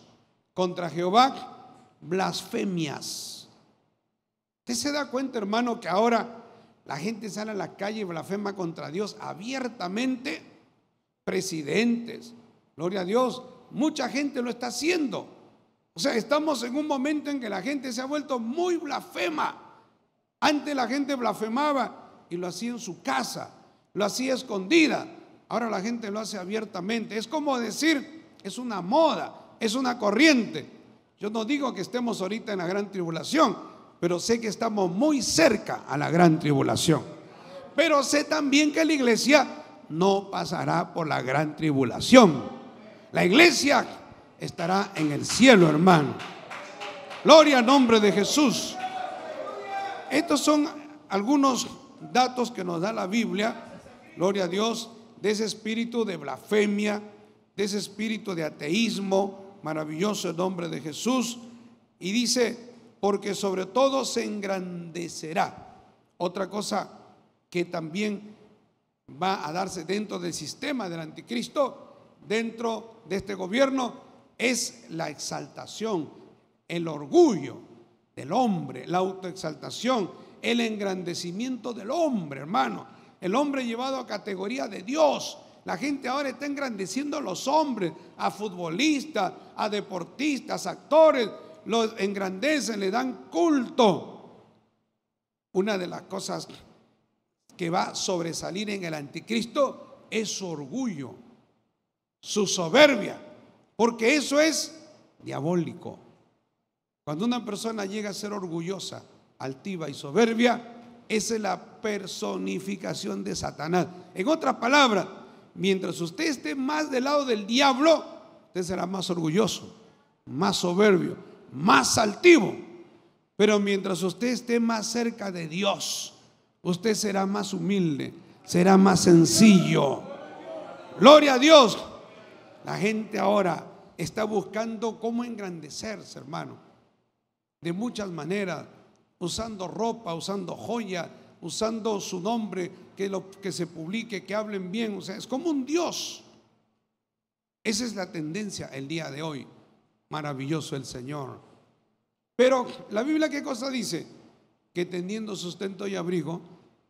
Contra Jehová, blasfemias. Usted se da cuenta, hermano, que ahora la gente sale a la calle y blasfema contra Dios abiertamente presidentes. Gloria a Dios, mucha gente lo está haciendo. O sea, estamos en un momento en que la gente se ha vuelto muy blasfema. Antes la gente blasfemaba y lo hacía en su casa, lo hacía escondida. Ahora la gente lo hace abiertamente. Es como decir, es una moda, es una corriente. Yo no digo que estemos ahorita en la gran tribulación, pero sé que estamos muy cerca a la gran tribulación. Pero sé también que la iglesia no pasará por la gran tribulación. La iglesia estará en el cielo, hermano. Gloria al nombre de Jesús. Estos son algunos datos que nos da la Biblia, gloria a Dios, de ese espíritu de blasfemia, de ese espíritu de ateísmo, maravilloso el nombre de Jesús. Y dice, porque sobre todo se engrandecerá. Otra cosa que también va a darse dentro del sistema del anticristo, dentro de este gobierno, es la exaltación, el orgullo del hombre, la autoexaltación, el engrandecimiento del hombre, hermano. El hombre llevado a categoría de Dios. La gente ahora está engrandeciendo a los hombres, a futbolistas, a deportistas, actores. Los engrandecen, le dan culto. Una de las cosas que va a sobresalir en el anticristo es su orgullo, su soberbia, porque eso es diabólico. Cuando una persona llega a ser orgullosa, altiva y soberbia, esa es la personificación de Satanás. En otras palabras, mientras usted esté más del lado del diablo, usted será más orgulloso, más soberbio, más altivo. Pero mientras usted esté más cerca de Dios, usted será más humilde, será más sencillo. Gloria a Dios. La gente ahora está buscando cómo engrandecerse, hermano. De muchas maneras, usando ropa, usando joya, usando su nombre, que, lo, que se publique, que hablen bien. O sea, es como un Dios. Esa es la tendencia el día de hoy. Maravilloso el Señor. Pero la Biblia, ¿qué cosa dice? que teniendo sustento y abrigo,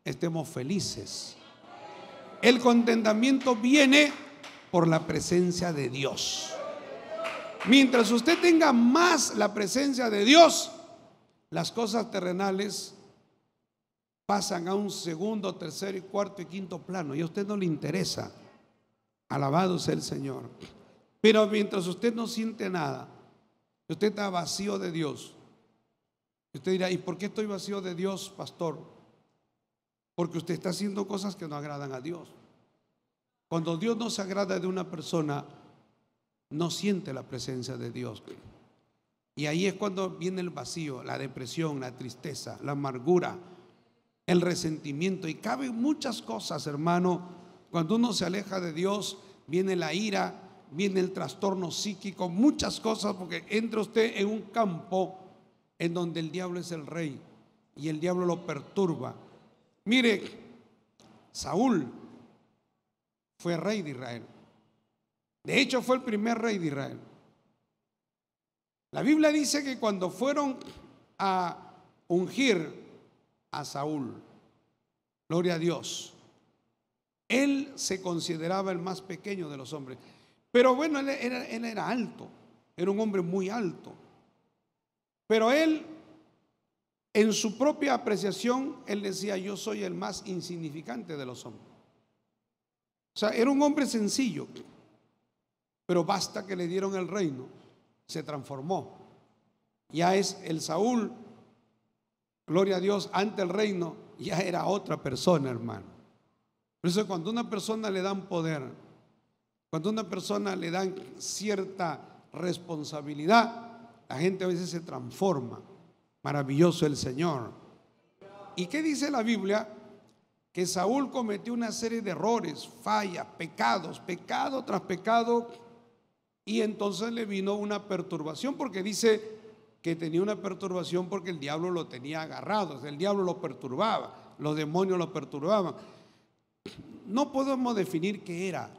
estemos felices. El contentamiento viene por la presencia de Dios. Mientras usted tenga más la presencia de Dios, las cosas terrenales pasan a un segundo, tercero y cuarto y quinto plano y a usted no le interesa. Alabado sea el Señor. Pero mientras usted no siente nada, usted está vacío de Dios, Usted dirá, ¿y por qué estoy vacío de Dios, pastor? Porque usted está haciendo cosas que no agradan a Dios. Cuando Dios no se agrada de una persona, no siente la presencia de Dios. Y ahí es cuando viene el vacío, la depresión, la tristeza, la amargura, el resentimiento. Y caben muchas cosas, hermano. Cuando uno se aleja de Dios, viene la ira, viene el trastorno psíquico, muchas cosas, porque entra usted en un campo en donde el diablo es el rey y el diablo lo perturba. Mire, Saúl fue rey de Israel. De hecho, fue el primer rey de Israel. La Biblia dice que cuando fueron a ungir a Saúl, gloria a Dios, él se consideraba el más pequeño de los hombres. Pero bueno, él era, alto, era un hombre muy alto. Pero él, en su propia apreciación, él decía, yo soy el más insignificante de los hombres. O sea, era un hombre sencillo, pero basta que le dieron el reino, se transformó. Ya es el Saúl, gloria a Dios, ante el reino, ya era otra persona, hermano. Por eso cuando una persona le dan poder, cuando una persona le dan cierta responsabilidad, la gente a veces se transforma. Maravilloso el Señor. ¿Y qué dice la Biblia? Que Saúl cometió una serie de errores, fallas, pecados, pecado tras pecado. Y entonces le vino una perturbación porque dice que tenía una perturbación porque el diablo lo tenía agarrado, el diablo lo perturbaba, los demonios lo perturbaban. No podemos definir qué era,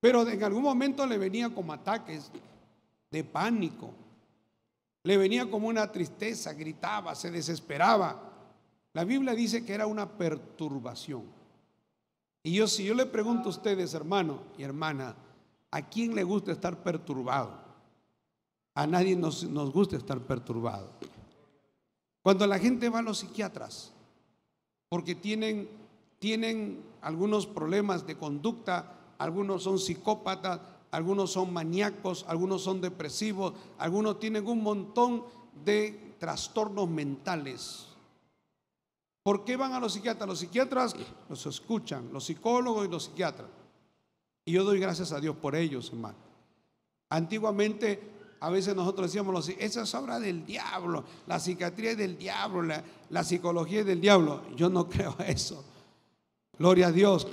pero en algún momento le venía como ataques, de pánico. Le venía como una tristeza, gritaba, se desesperaba. La Biblia dice que era una perturbación. Y yo si yo le pregunto a ustedes, hermano y hermana, ¿a quién le gusta estar perturbado? A nadie nos, gusta estar perturbado. Cuando la gente va a los psiquiatras, porque tienen, tienen algunos problemas de conducta, algunos son psicópatas, algunos son maníacos, algunos son depresivos, algunos tienen un montón de trastornos mentales. ¿Por qué van a los psiquiatras? Los psiquiatras los escuchan, los psicólogos y los psiquiatras. Y yo doy gracias a Dios por ellos, hermano. Antiguamente, a veces nosotros decíamos, esa es obra del diablo, la psiquiatría es del diablo, la, psicología es del diablo. Yo no creo eso. Gloria a Dios.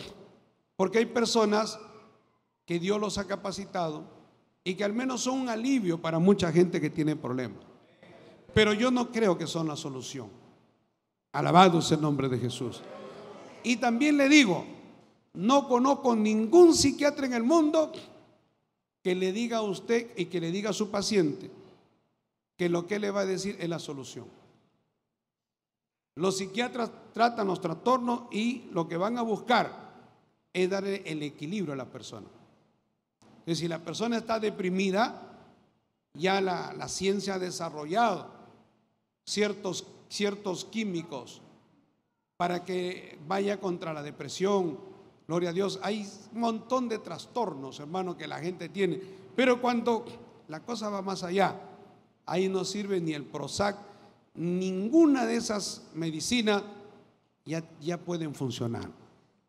Porque hay personas que Dios los ha capacitado y que al menos son un alivio para mucha gente que tiene problemas. Pero yo no creo que son la solución. Alabado sea el nombre de Jesús. Y también le digo, no conozco ningún psiquiatra en el mundo que le diga a usted y que le diga a su paciente que lo que le va a decir es la solución. Los psiquiatras tratan los trastornos y lo que van a buscar es darle el equilibrio a la persona si la persona está deprimida, ya la, ciencia ha desarrollado ciertos, ciertos químicos para que vaya contra la depresión. Gloria a Dios. Hay un montón de trastornos, hermano, que la gente tiene. Pero cuando la cosa va más allá, ahí no sirve ni el Prozac, ninguna de esas medicinas ya, ya pueden funcionar.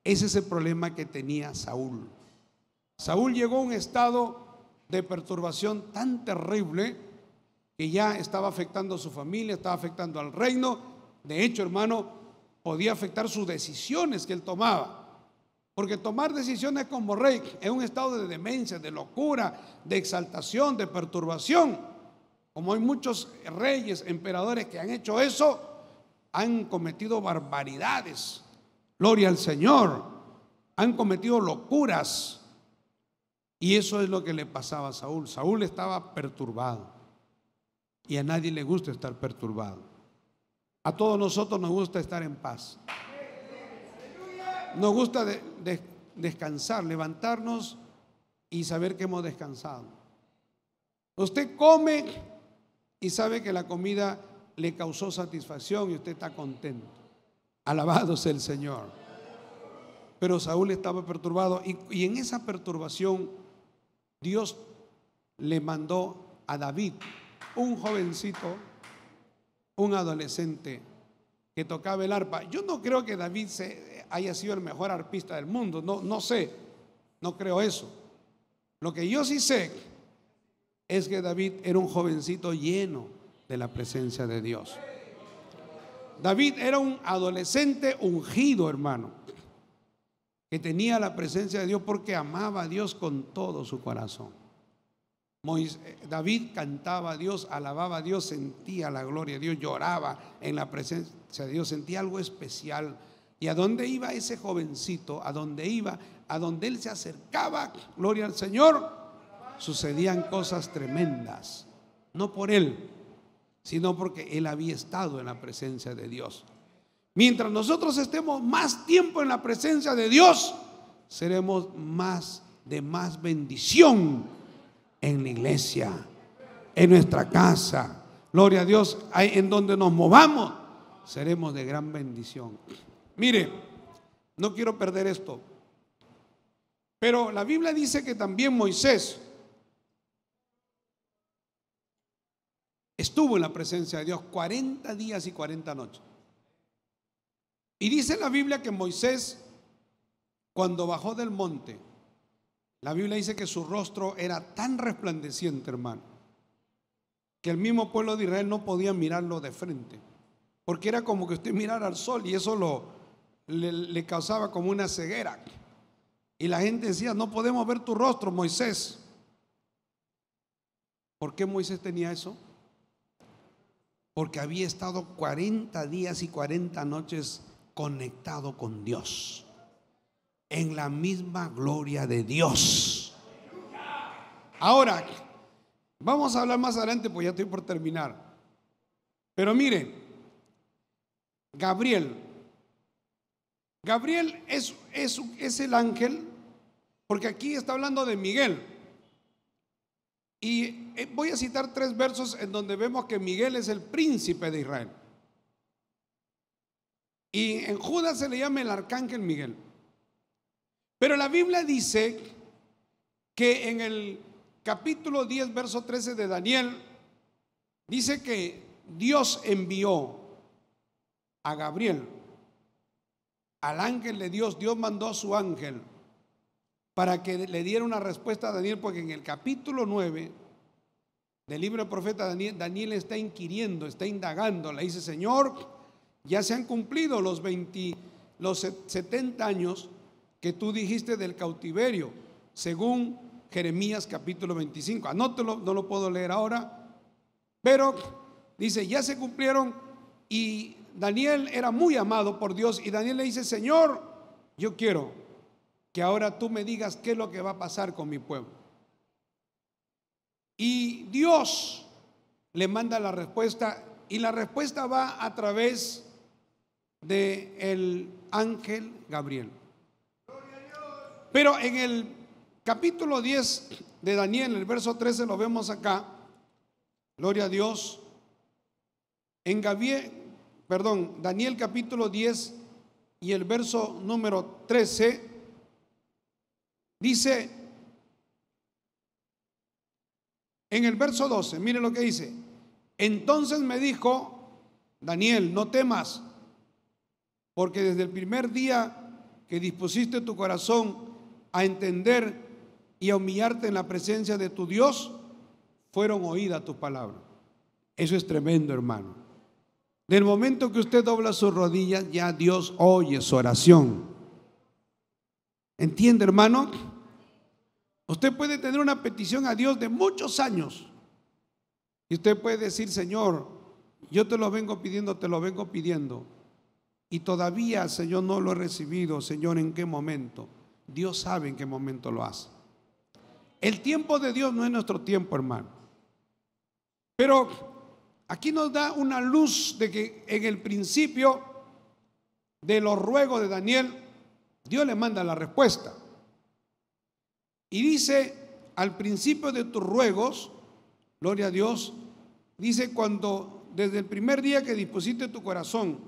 Ese es el problema que tenía Saúl. Saúl llegó a un estado de perturbación tan terrible que ya estaba afectando a su familia, estaba afectando al reino. De hecho, hermano, podía afectar sus decisiones que él tomaba. Porque tomar decisiones como rey es un estado de demencia, de locura, de exaltación, de perturbación. Como hay muchos reyes, emperadores que han hecho eso, han cometido barbaridades. Gloria al Señor. Han cometido locuras. Y eso es lo que le pasaba a Saúl. Saúl estaba perturbado. Y a nadie le gusta estar perturbado. A todos nosotros nos gusta estar en paz. Nos gusta descansar, levantarnos y saber que hemos descansado. Usted come y sabe que la comida le causó satisfacción y usted está contento. Alabado sea el Señor. Pero Saúl estaba perturbado y, y en esa perturbación Dios le mandó a David, un jovencito, un adolescente que tocaba el arpa. Yo no creo que David haya sido el mejor arpista del mundo, no, no sé, no creo eso. Lo que yo sí sé es que David era un jovencito lleno de la presencia de Dios. David era un adolescente ungido, hermano que tenía la presencia de Dios porque amaba a Dios con todo su corazón. Eh, David cantaba a Dios, alababa a Dios, sentía la gloria de Dios, lloraba en la presencia de Dios, sentía algo especial. Y a dónde iba ese jovencito, a dónde iba, a donde él se acercaba, gloria al Señor, sucedían cosas tremendas. No por él, sino porque él había estado en la presencia de Dios. Mientras nosotros estemos más tiempo en la presencia de Dios, seremos más de más bendición en la iglesia, en nuestra casa. Gloria a Dios, en donde nos movamos, seremos de gran bendición. Mire, no quiero perder esto, pero la Biblia dice que también Moisés estuvo en la presencia de Dios 40 días y 40 noches. Y dice la Biblia que Moisés, cuando bajó del monte, la Biblia dice que su rostro era tan resplandeciente, hermano, que el mismo pueblo de Israel no podía mirarlo de frente, porque era como que usted mirara al sol y eso lo, le, causaba como una ceguera. Y la gente decía, no podemos ver tu rostro, Moisés. ¿Por qué Moisés tenía eso? Porque había estado 40 días y 40 noches conectado con Dios, en la misma gloria de Dios. Ahora, vamos a hablar más adelante, pues ya estoy por terminar. Pero miren, Gabriel, Gabriel es, es, es el ángel, porque aquí está hablando de Miguel. Y eh, voy a citar tres versos en donde vemos que Miguel es el príncipe de Israel. Y en Judas se le llama el arcángel Miguel. Pero la Biblia dice que en el capítulo 10, verso 13 de Daniel, dice que Dios envió a Gabriel, al ángel de Dios, Dios mandó a su ángel para que le diera una respuesta a Daniel, porque en el capítulo 9 del libro del profeta Daniel, Daniel está inquiriendo, está indagando, le dice, Señor, ya se han cumplido los, los 70 años que tú dijiste del cautiverio, según Jeremías capítulo 25. Anótelo, no lo puedo leer ahora, pero dice, ya se cumplieron y Daniel era muy amado por Dios y Daniel le dice, Señor, yo quiero que ahora tú me digas qué es lo que va a pasar con mi pueblo. Y Dios le manda la respuesta y la respuesta va a través de el ángel Gabriel. Pero en el capítulo 10 de Daniel, el verso 13, lo vemos acá. Gloria a Dios. En Gabriel, perdón, Daniel capítulo 10 y el verso número 13 dice en el verso 12, mire lo que dice. Entonces me dijo, Daniel, no temas, porque desde el primer día que dispusiste tu corazón a entender y a humillarte en la presencia de tu Dios, fueron oídas tus palabras. Eso es tremendo, hermano. Del momento que usted dobla sus rodillas, ya Dios oye su oración. ¿Entiende, hermano? Usted puede tener una petición a Dios de muchos años. Y usted puede decir, Señor, yo te lo vengo pidiendo, te lo vengo pidiendo y todavía, Señor, no lo he recibido, Señor, ¿en qué momento? Dios sabe en qué momento lo hace. El tiempo de Dios no es nuestro tiempo, hermano. Pero aquí nos da una luz de que en el principio de los ruegos de Daniel, Dios le manda la respuesta. Y dice, al principio de tus ruegos, gloria a Dios, dice cuando desde el primer día que dispusiste tu corazón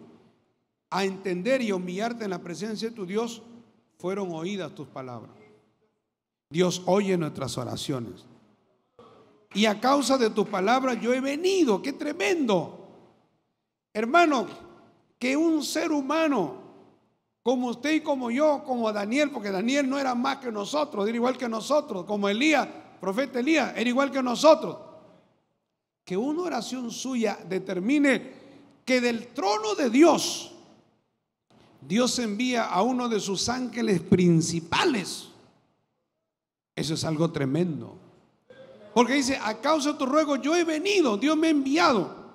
a entender y humillarte en la presencia de tu Dios, fueron oídas tus palabras. Dios oye nuestras oraciones. Y a causa de tus palabras yo he venido. ¡Qué tremendo! Hermano, que un ser humano como usted y como yo, como Daniel, porque Daniel no era más que nosotros, era igual que nosotros, como Elías, profeta Elías, era igual que nosotros. Que una oración suya determine que del trono de Dios Dios envía a uno de sus ángeles principales. Eso es algo tremendo. Porque dice, a causa de tu ruego yo he venido, Dios me ha enviado.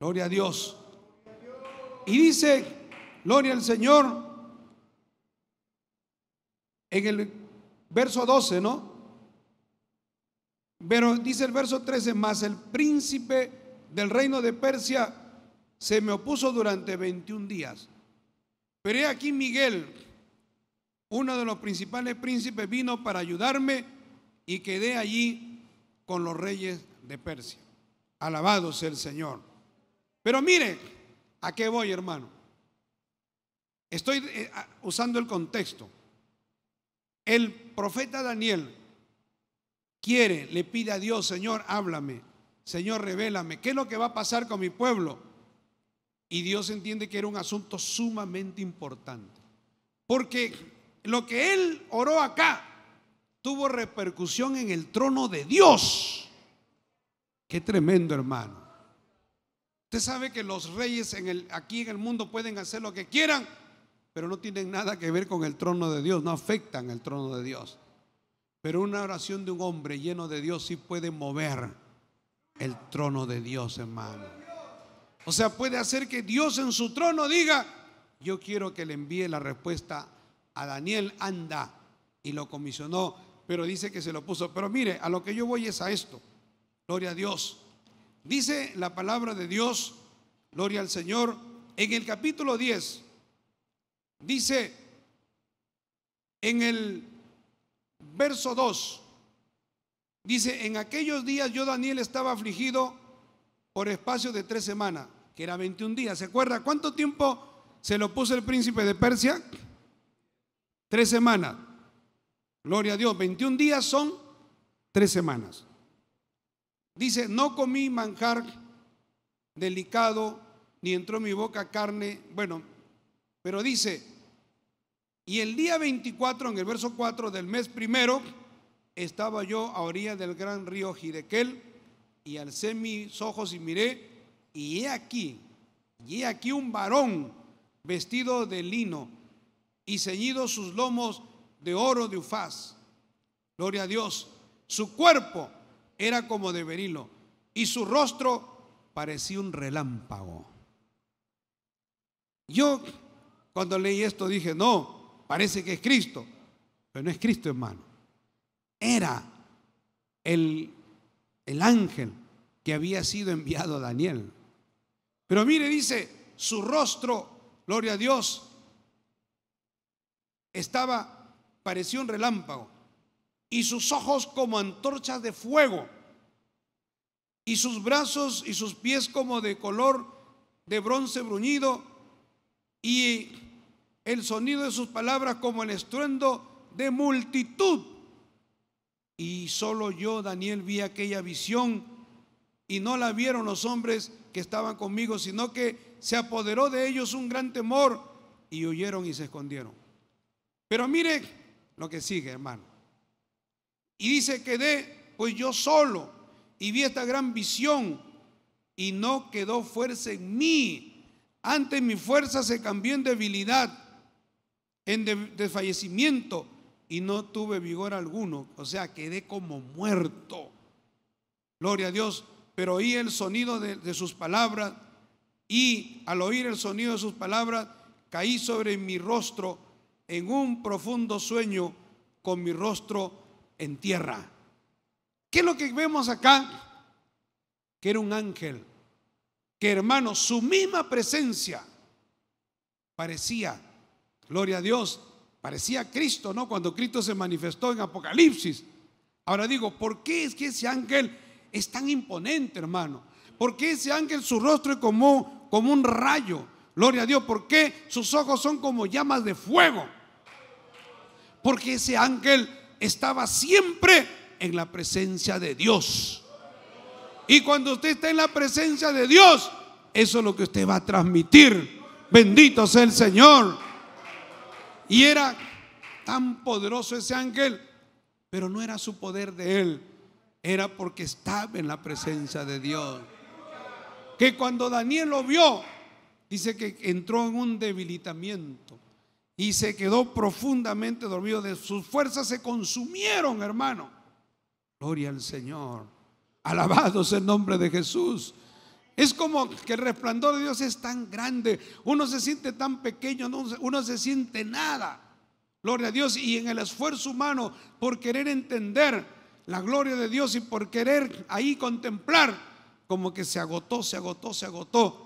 Gloria a Dios. Y dice, gloria al Señor, en el verso 12, ¿no? Pero dice el verso 13, más el príncipe del reino de Persia se me opuso durante 21 días. Pero he aquí Miguel, uno de los principales príncipes, vino para ayudarme y quedé allí con los reyes de Persia. Alabado sea el Señor. Pero mire, ¿a qué voy, hermano? Estoy eh, usando el contexto. El profeta Daniel quiere, le pide a Dios, Señor, háblame, Señor, revélame, ¿qué es lo que va a pasar con mi pueblo? Y Dios entiende que era un asunto sumamente importante. Porque lo que él oró acá tuvo repercusión en el trono de Dios. Qué tremendo, hermano. Usted sabe que los reyes en el, aquí en el mundo pueden hacer lo que quieran, pero no tienen nada que ver con el trono de Dios, no afectan el trono de Dios. Pero una oración de un hombre lleno de Dios sí puede mover el trono de Dios, hermano. O sea, puede hacer que Dios en su trono diga, yo quiero que le envíe la respuesta a Daniel, anda, y lo comisionó, pero dice que se lo puso. Pero mire, a lo que yo voy es a esto, gloria a Dios. Dice la palabra de Dios, gloria al Señor, en el capítulo 10, dice en el verso 2, dice, en aquellos días yo Daniel estaba afligido por espacio de tres semanas, que era 21 días. ¿Se acuerda cuánto tiempo se lo puso el príncipe de Persia? Tres semanas. Gloria a Dios, 21 días son tres semanas. Dice, no comí manjar delicado, ni entró en mi boca carne, bueno, pero dice, y el día 24, en el verso 4 del mes primero, estaba yo a orilla del gran río Jidequel, y alcé mis ojos y miré, y he aquí, y he aquí un varón vestido de lino y ceñido sus lomos de oro de ufaz. Gloria a Dios. Su cuerpo era como de berilo y su rostro parecía un relámpago. Yo cuando leí esto dije, no, parece que es Cristo, pero no es Cristo hermano. Era el el ángel que había sido enviado a Daniel. Pero mire, dice, su rostro, gloria a Dios, estaba, parecía un relámpago, y sus ojos como antorchas de fuego, y sus brazos y sus pies como de color de bronce bruñido, y el sonido de sus palabras como el estruendo de multitud y solo yo, Daniel, vi aquella visión y no la vieron los hombres que estaban conmigo, sino que se apoderó de ellos un gran temor y huyeron y se escondieron. Pero mire lo que sigue, hermano. Y dice, quedé pues yo solo y vi esta gran visión y no quedó fuerza en mí. Antes mi fuerza se cambió en debilidad, en desfallecimiento y no tuve vigor alguno, o sea, quedé como muerto. Gloria a Dios, pero oí el sonido de, sus palabras y al oír el sonido de sus palabras caí sobre mi rostro en un profundo sueño con mi rostro en tierra. ¿Qué es lo que vemos acá? Que era un ángel, que hermano, su misma presencia parecía, gloria a Dios, Parecía Cristo, ¿no? Cuando Cristo se manifestó en Apocalipsis. Ahora digo, ¿por qué es que ese ángel es tan imponente, hermano? ¿Por qué ese ángel su rostro es como, como un rayo? Gloria a Dios, ¿por qué sus ojos son como llamas de fuego? Porque ese ángel estaba siempre en la presencia de Dios. Y cuando usted está en la presencia de Dios, eso es lo que usted va a transmitir. Bendito sea el Señor. Y era tan poderoso ese ángel, pero no era su poder de él, era porque estaba en la presencia de Dios. Que cuando Daniel lo vio, dice que entró en un debilitamiento y se quedó profundamente dormido. De sus fuerzas se consumieron, hermano. Gloria al Señor. alabados el nombre de Jesús. Es como que el resplandor de Dios es tan grande. Uno se siente tan pequeño, uno se siente nada. Gloria a Dios. Y en el esfuerzo humano por querer entender la gloria de Dios y por querer ahí contemplar, como que se agotó, se agotó, se agotó.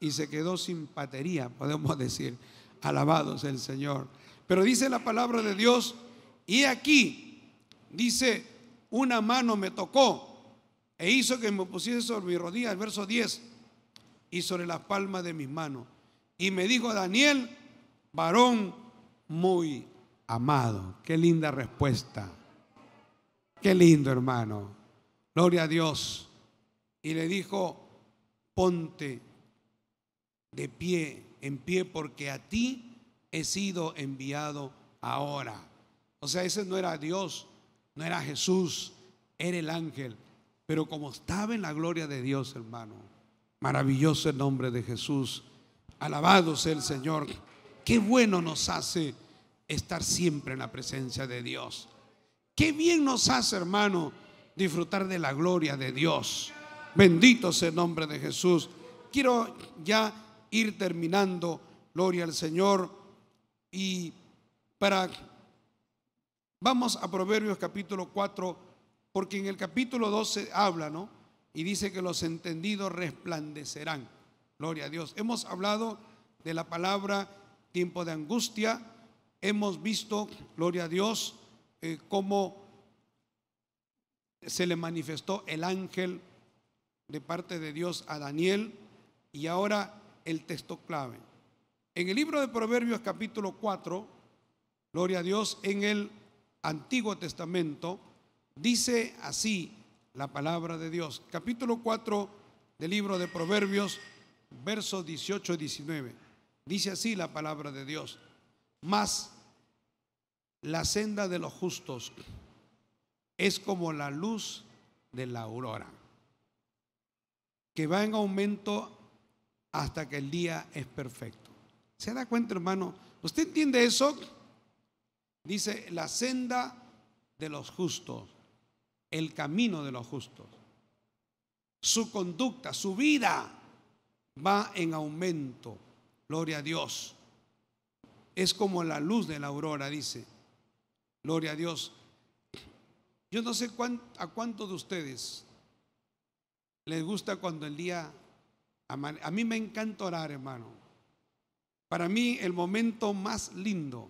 Y se quedó sin patería, podemos decir. Alabados el Señor. Pero dice la palabra de Dios, y aquí dice, una mano me tocó e hizo que me pusiese sobre mi rodilla el verso 10, y sobre las palmas de mis manos. Y me dijo Daniel, varón muy amado. Qué linda respuesta. Qué lindo hermano. Gloria a Dios. Y le dijo, ponte de pie, en pie, porque a ti he sido enviado ahora. O sea, ese no era Dios, no era Jesús, era el ángel. Pero como estaba en la gloria de Dios, hermano, maravilloso el nombre de Jesús. Alabado sea el Señor. Qué bueno nos hace estar siempre en la presencia de Dios. Qué bien nos hace, hermano, disfrutar de la gloria de Dios. Bendito sea el nombre de Jesús. Quiero ya ir terminando, gloria al Señor. Y para, vamos a Proverbios capítulo 4 porque en el capítulo 12 habla, ¿no? Y dice que los entendidos resplandecerán. Gloria a Dios. Hemos hablado de la palabra tiempo de angustia. Hemos visto, gloria a Dios, eh, cómo se le manifestó el ángel de parte de Dios a Daniel. Y ahora el texto clave. En el libro de Proverbios capítulo 4, gloria a Dios, en el Antiguo Testamento, Dice así la palabra de Dios. Capítulo 4 del libro de Proverbios, versos 18 y 19. Dice así la palabra de Dios. Mas la senda de los justos es como la luz de la aurora, que va en aumento hasta que el día es perfecto. ¿Se da cuenta, hermano? ¿Usted entiende eso? Dice, la senda de los justos el camino de los justos. Su conducta, su vida va en aumento. Gloria a Dios. Es como la luz de la aurora, dice. Gloria a Dios. Yo no sé cuánto a cuánto de ustedes les gusta cuando el día... A mí me encanta orar, hermano. Para mí el momento más lindo,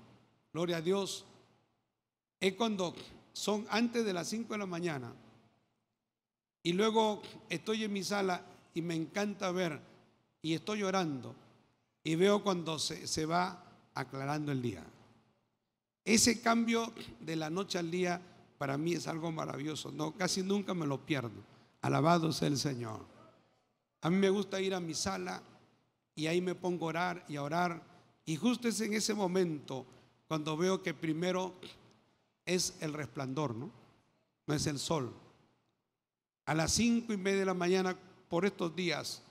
gloria a Dios, es cuando son antes de las 5 de la mañana. Y luego estoy en mi sala y me encanta ver y estoy llorando y veo cuando se, se va aclarando el día. Ese cambio de la noche al día para mí es algo maravilloso. No, casi nunca me lo pierdo. Alabado sea el Señor. A mí me gusta ir a mi sala y ahí me pongo a orar y a orar. Y justo es en ese momento cuando veo que primero es el resplandor, ¿no? No es el sol. A las cinco y media de la mañana, por estos días,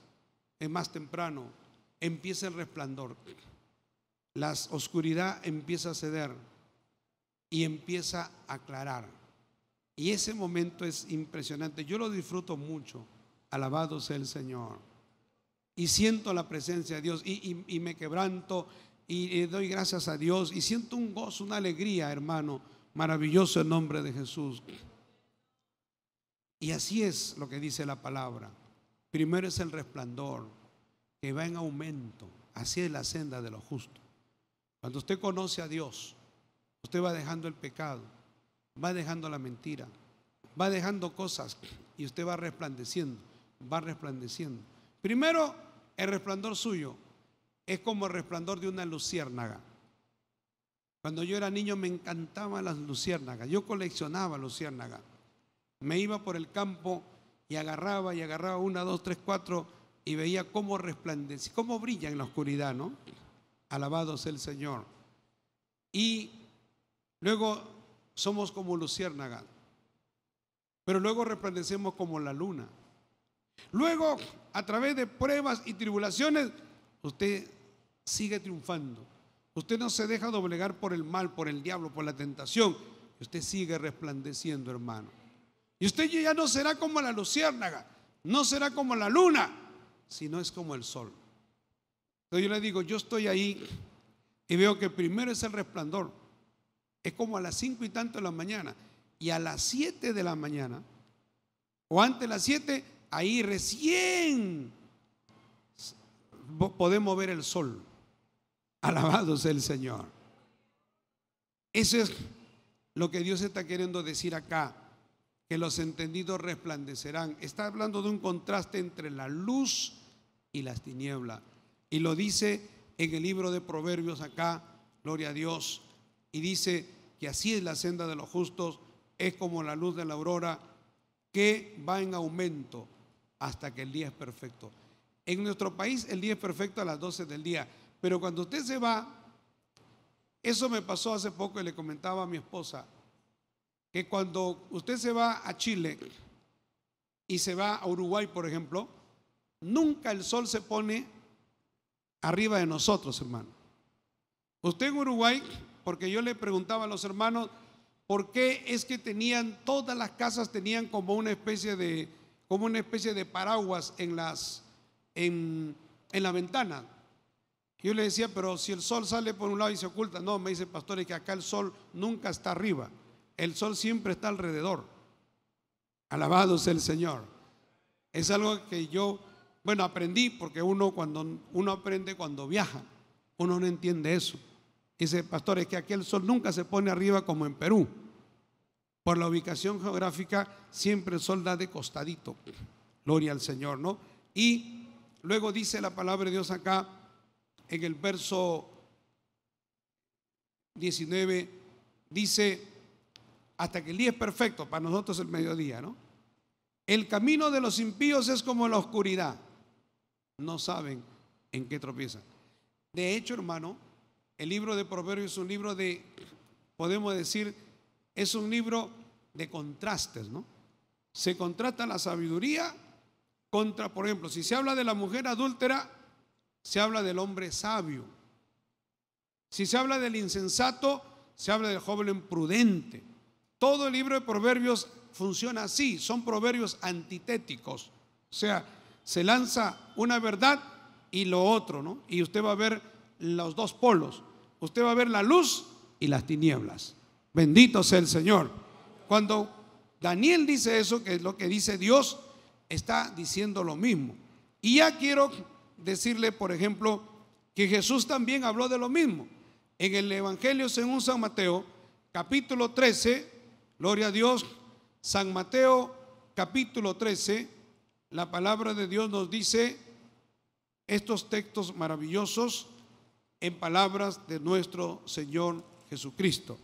es más temprano, empieza el resplandor. La oscuridad empieza a ceder y empieza a aclarar. Y ese momento es impresionante. Yo lo disfruto mucho. Alabado sea el Señor. Y siento la presencia de Dios y, me quebranto y eh, doy gracias a Dios y siento un gozo, una alegría, hermano Maravilloso el nombre de Jesús. Y así es lo que dice la palabra. Primero es el resplandor que va en aumento. Así es la senda de lo justo. Cuando usted conoce a Dios, usted va dejando el pecado, va dejando la mentira, va dejando cosas y usted va resplandeciendo, va resplandeciendo. Primero, el resplandor suyo es como el resplandor de una luciérnaga. Cuando yo era niño me encantaban las luciérnagas. Yo coleccionaba luciérnagas. Me iba por el campo y agarraba y agarraba una, dos, tres, cuatro y veía cómo resplandece, cómo brilla en la oscuridad, ¿no? Alabado sea el Señor. Y luego somos como luciérnagas. Pero luego resplandecemos como la luna. Luego, a través de pruebas y tribulaciones, usted sigue triunfando. Usted no se deja doblegar por el mal, por el diablo, por la tentación. Usted sigue resplandeciendo, hermano. Y usted ya no será como la luciérnaga, no será como la luna, sino es como el sol. Entonces yo le digo, yo estoy ahí y veo que primero es el resplandor. Es como a las cinco y tanto de la mañana. Y a las siete de la mañana, o antes de las siete, ahí recién podemos ver el sol. Alabado sea el Señor. Eso es lo que Dios está queriendo decir acá, que los entendidos resplandecerán. Está hablando de un contraste entre la luz y las tinieblas. Y lo dice en el libro de Proverbios acá, gloria a Dios. Y dice que así es la senda de los justos, es como la luz de la aurora que va en aumento hasta que el día es perfecto. En nuestro país el día es perfecto a las 12 del día. Pero cuando usted se va, eso me pasó hace poco y le comentaba a mi esposa, que cuando usted se va a Chile y se va a Uruguay, por ejemplo, nunca el sol se pone arriba de nosotros, hermano. Usted en Uruguay, porque yo le preguntaba a los hermanos, ¿por qué es que tenían, todas las casas tenían como una especie de, como una especie de paraguas en las, en la ventana? yo le decía, pero si el sol sale por un lado y se oculta, no, me dice pastor, es que acá el sol nunca está arriba, el sol siempre está alrededor. Alabado sea el Señor. Es algo que yo, bueno, aprendí porque uno cuando uno aprende cuando viaja, uno no entiende eso. Dice, pastor, es que aquí el sol nunca se pone arriba como en Perú. Por la ubicación geográfica, siempre el sol da de costadito. Gloria al Señor, ¿no? Y luego dice la palabra de Dios acá, en el verso 19 dice, hasta que el día es perfecto, para nosotros el mediodía, ¿no? El camino de los impíos es como la oscuridad. No saben en qué tropiezan. De hecho, hermano, el libro de Proverbios es un libro de, podemos decir, es un libro de contrastes, ¿no? Se contrasta la sabiduría contra, por ejemplo, si se habla de la mujer adúltera, se habla del hombre sabio. Si se habla del insensato, se habla del joven prudente. Todo el libro de proverbios funciona así, son proverbios antitéticos. O sea, se lanza una verdad y lo otro, ¿no? Y usted va a ver los dos polos. Usted va a ver la luz y las tinieblas. Bendito sea el Señor. Cuando Daniel dice eso, que es lo que dice Dios, está diciendo lo mismo. Y ya quiero decirle, por ejemplo, que Jesús también habló de lo mismo. En el Evangelio según San Mateo, capítulo 13, gloria a Dios, San Mateo, capítulo 13, la palabra de Dios nos dice estos textos maravillosos en palabras de nuestro Señor Jesucristo.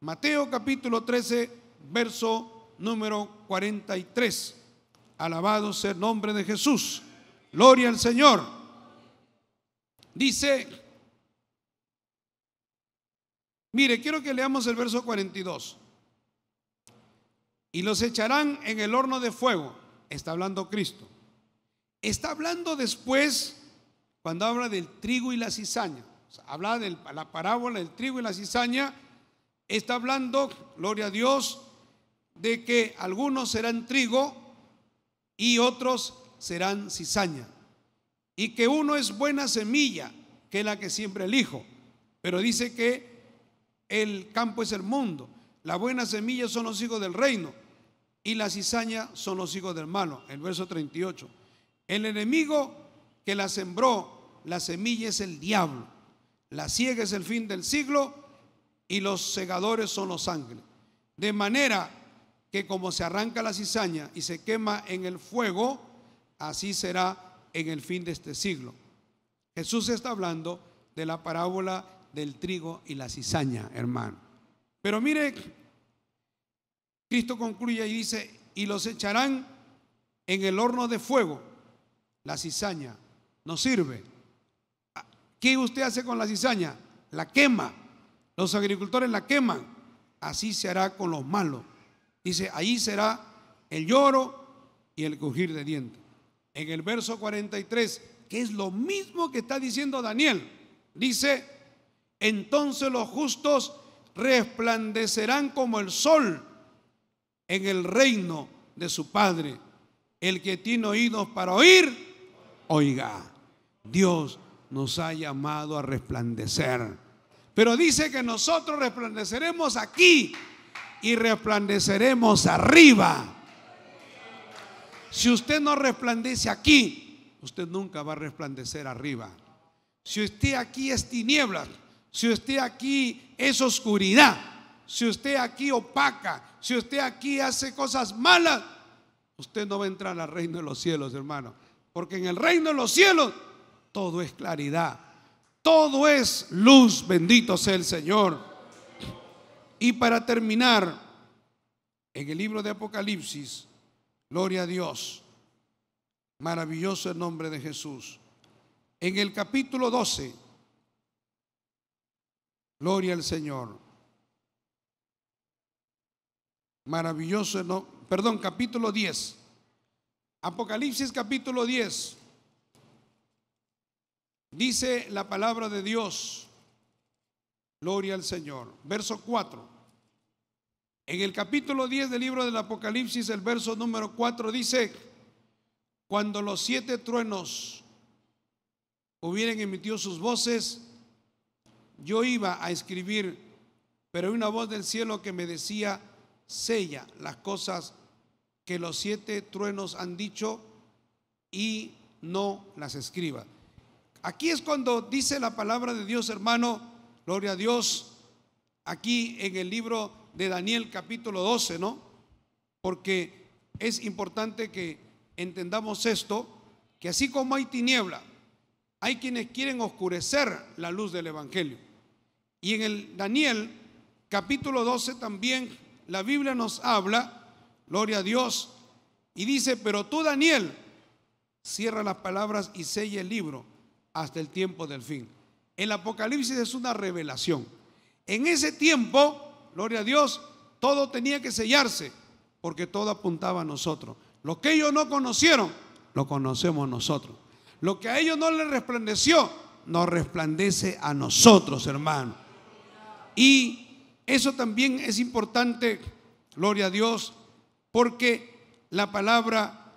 Mateo capítulo 13, verso número 43. Alabado sea el nombre de Jesús. Gloria al Señor. Dice, mire, quiero que leamos el verso 42. Y los echarán en el horno de fuego. Está hablando Cristo. Está hablando después, cuando habla del trigo y la cizaña. habla de la parábola del trigo y la cizaña. Está hablando, gloria a Dios, de que algunos serán trigo y otros serán cizaña. Y que uno es buena semilla, que es la que siempre elijo. Pero dice que el campo es el mundo. La buena semilla son los hijos del reino y la cizaña son los hijos del malo. El verso 38. El enemigo que la sembró, la semilla es el diablo. La ciega es el fin del siglo y los segadores son los ángeles. De manera que como se arranca la cizaña y se quema en el fuego, así será en el fin de este siglo. Jesús está hablando de la parábola del trigo y la cizaña, hermano. Pero mire, Cristo concluye y dice, y los echarán en el horno de fuego. La cizaña no sirve. ¿Qué usted hace con la cizaña? La quema. Los agricultores la queman. Así se hará con los malos. Dice, ahí será el lloro y el crujir de dientes en el verso 43, que es lo mismo que está diciendo Daniel. Dice, entonces los justos resplandecerán como el sol en el reino de su Padre. El que tiene oídos para oír, oiga. Dios nos ha llamado a resplandecer. Pero dice que nosotros resplandeceremos aquí y resplandeceremos arriba. Si usted no resplandece aquí, usted nunca va a resplandecer arriba. Si usted aquí es tinieblas, si usted aquí es oscuridad, si usted aquí opaca, si usted aquí hace cosas malas, usted no va a entrar al reino de los cielos, hermano. Porque en el reino de los cielos todo es claridad, todo es luz, bendito sea el Señor. Y para terminar, en el libro de Apocalipsis, Gloria a Dios. Maravilloso el nombre de Jesús. En el capítulo 12, Gloria al Señor. Maravilloso, el nombre perdón, capítulo 10. Apocalipsis capítulo 10. Dice la palabra de Dios. Gloria al Señor. Verso 4. En el capítulo 10 del libro del Apocalipsis, el verso número 4 dice, cuando los siete truenos hubieran emitido sus voces, yo iba a escribir, pero una voz del cielo que me decía, sella las cosas que los siete truenos han dicho y no las escriba. Aquí es cuando dice la palabra de Dios, hermano, gloria a Dios, aquí en el libro de Daniel capítulo 12, ¿no? Porque es importante que entendamos esto, que así como hay tiniebla, hay quienes quieren oscurecer la luz del Evangelio. Y en el Daniel capítulo 12 también la Biblia nos habla, gloria a Dios, y dice, pero tú Daniel, cierra las palabras y sella el libro hasta el tiempo del fin. El Apocalipsis es una revelación. En ese tiempo gloria a Dios, todo tenía que sellarse, porque todo apuntaba a nosotros. Lo que ellos no conocieron, lo conocemos nosotros. Lo que a ellos no les resplandeció, nos resplandece a nosotros, hermano. Y eso también es importante, gloria a Dios, porque la palabra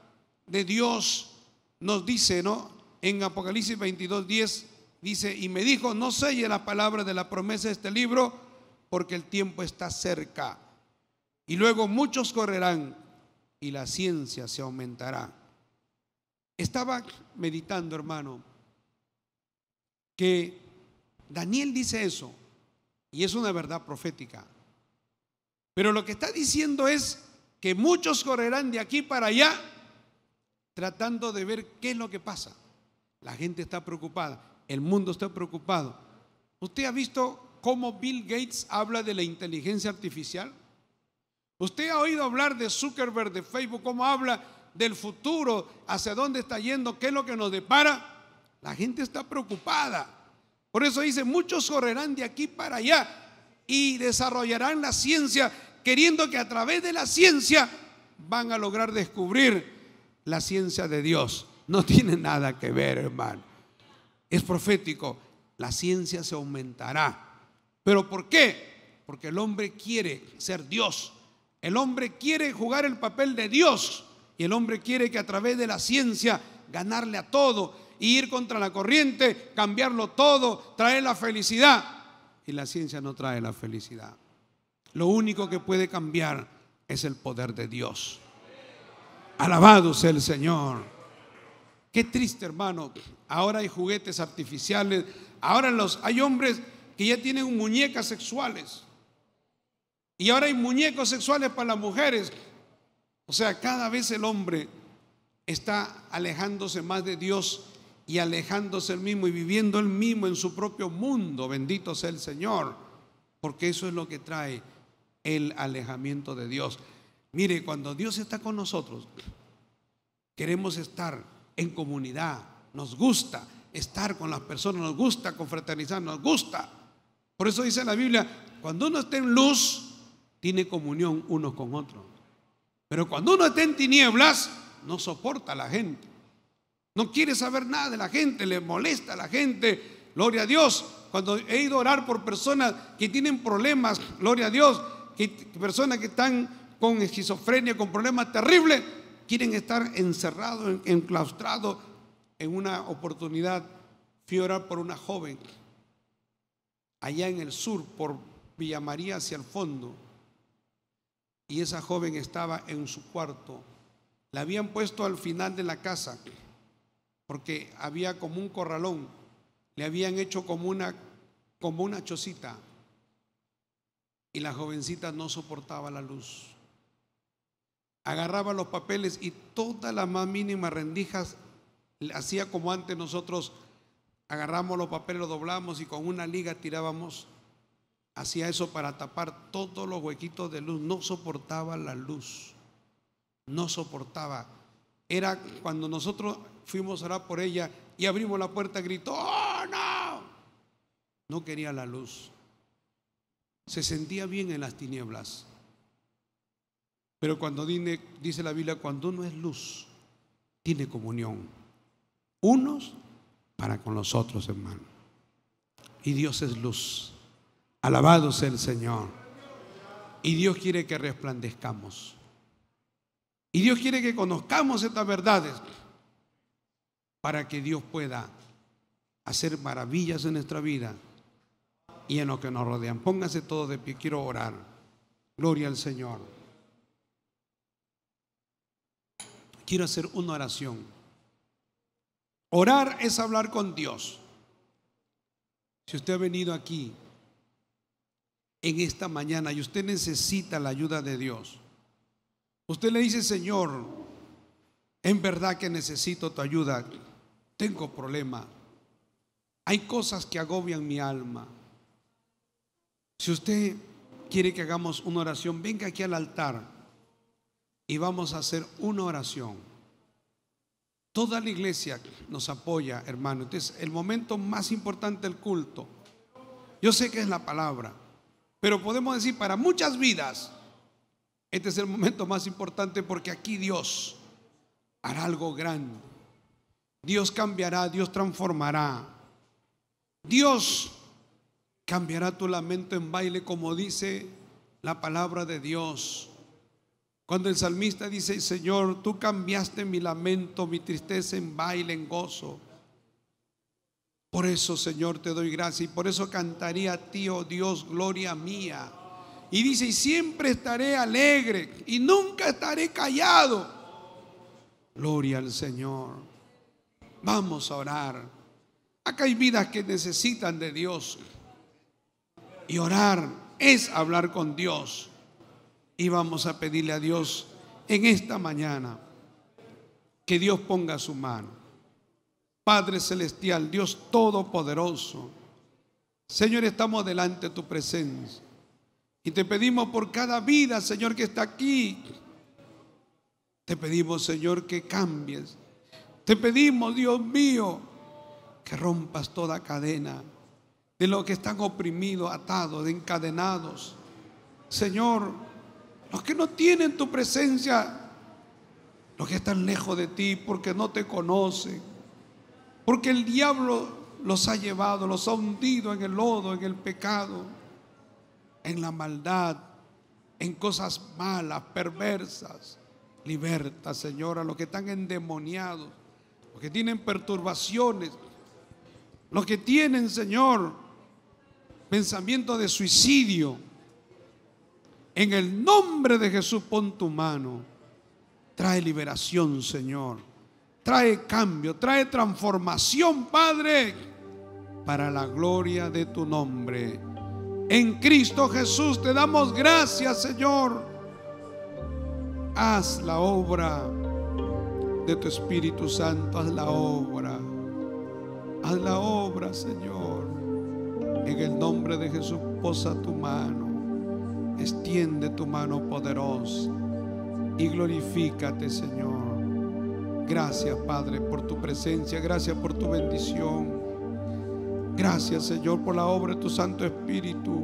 de Dios nos dice, ¿no? En Apocalipsis 22, 10, dice, y me dijo, no selle la palabra de la promesa de este libro, porque el tiempo está cerca. Y luego muchos correrán y la ciencia se aumentará. Estaba meditando, hermano, que Daniel dice eso, y es una verdad profética. Pero lo que está diciendo es que muchos correrán de aquí para allá tratando de ver qué es lo que pasa. La gente está preocupada, el mundo está preocupado. Usted ha visto cómo Bill Gates habla de la inteligencia artificial? ¿Usted ha oído hablar de Zuckerberg, de Facebook, cómo habla del futuro, hacia dónde está yendo, qué es lo que nos depara? La gente está preocupada. Por eso dice, muchos correrán de aquí para allá y desarrollarán la ciencia, queriendo que a través de la ciencia van a lograr descubrir la ciencia de Dios. No tiene nada que ver, hermano. Es profético. La ciencia se aumentará ¿Pero por qué? Porque el hombre quiere ser Dios. El hombre quiere jugar el papel de Dios. Y el hombre quiere que a través de la ciencia ganarle a todo, y ir contra la corriente, cambiarlo todo, traer la felicidad. Y la ciencia no trae la felicidad. Lo único que puede cambiar es el poder de Dios. Alabado sea el Señor. Qué triste, hermano. Ahora hay juguetes artificiales. Ahora los, hay hombres que ya tienen muñecas sexuales. Y ahora hay muñecos sexuales para las mujeres. O sea, cada vez el hombre está alejándose más de Dios y alejándose el mismo y viviendo el mismo en su propio mundo. Bendito sea el Señor, porque eso es lo que trae el alejamiento de Dios. Mire, cuando Dios está con nosotros, queremos estar en comunidad, nos gusta estar con las personas, nos gusta confraternizar, nos gusta por eso dice la Biblia, cuando uno está en luz, tiene comunión unos con otros. Pero cuando uno está en tinieblas, no soporta a la gente. No quiere saber nada de la gente, le molesta a la gente. Gloria a Dios. Cuando he ido a orar por personas que tienen problemas, gloria a Dios, que personas que están con esquizofrenia, con problemas terribles, quieren estar encerrados, enclaustrados en una oportunidad. Fui a orar por una joven allá en el sur, por Villa María hacia el fondo. Y esa joven estaba en su cuarto. La habían puesto al final de la casa, porque había como un corralón. Le habían hecho como una, como una chocita. Y la jovencita no soportaba la luz. Agarraba los papeles y toda la más mínima rendijas hacía como antes nosotros agarramos los papeles, los doblamos y con una liga tirábamos hacia eso para tapar todos los huequitos de luz. No soportaba la luz, no soportaba. Era cuando nosotros fuimos a orar por ella y abrimos la puerta, gritó, ¡Oh, no! No quería la luz. Se sentía bien en las tinieblas. Pero cuando dice, dice la Biblia, cuando uno es luz, tiene comunión. Unos para con los otros, hermano. Y Dios es luz. Alabado sea el Señor. Y Dios quiere que resplandezcamos. Y Dios quiere que conozcamos estas verdades para que Dios pueda hacer maravillas en nuestra vida y en lo que nos rodean. Pónganse todos de pie, quiero orar. Gloria al Señor. Quiero hacer una oración. Orar es hablar con Dios. Si usted ha venido aquí en esta mañana y usted necesita la ayuda de Dios, usted le dice, Señor, en verdad que necesito tu ayuda, tengo problema, hay cosas que agobian mi alma. Si usted quiere que hagamos una oración, venga aquí al altar y vamos a hacer una oración. Toda la iglesia nos apoya, hermano. Entonces, el momento más importante del culto, yo sé que es la palabra, pero podemos decir para muchas vidas, este es el momento más importante porque aquí Dios hará algo grande. Dios cambiará, Dios transformará. Dios cambiará tu lamento en baile, como dice la palabra de Dios. Cuando el salmista dice, Señor, tú cambiaste mi lamento, mi tristeza en baile, en gozo. Por eso, Señor, te doy gracia y por eso cantaría a ti, oh Dios, gloria mía. Y dice, y siempre estaré alegre y nunca estaré callado. Gloria al Señor. Vamos a orar. Acá hay vidas que necesitan de Dios. Y orar es hablar con Dios. Y vamos a pedirle a Dios en esta mañana que Dios ponga su mano. Padre Celestial, Dios Todopoderoso, Señor, estamos delante de tu presencia. Y te pedimos por cada vida, Señor, que está aquí. Te pedimos, Señor, que cambies. Te pedimos, Dios mío, que rompas toda cadena de los que están oprimidos, atados, encadenados. Señor, los que no tienen tu presencia, los que están lejos de ti porque no te conocen, porque el diablo los ha llevado, los ha hundido en el lodo, en el pecado, en la maldad, en cosas malas, perversas. Liberta, Señora, los que están endemoniados, los que tienen perturbaciones, los que tienen, Señor, pensamiento de suicidio, en el nombre de Jesús pon tu mano. Trae liberación, Señor. Trae cambio, trae transformación, Padre, para la gloria de tu nombre. En Cristo Jesús te damos gracias, Señor. Haz la obra de tu Espíritu Santo, haz la obra. Haz la obra, Señor. En el nombre de Jesús, posa tu mano extiende tu mano poderosa y glorifícate, Señor. Gracias, Padre, por tu presencia, gracias por tu bendición. Gracias, Señor, por la obra de tu Santo Espíritu.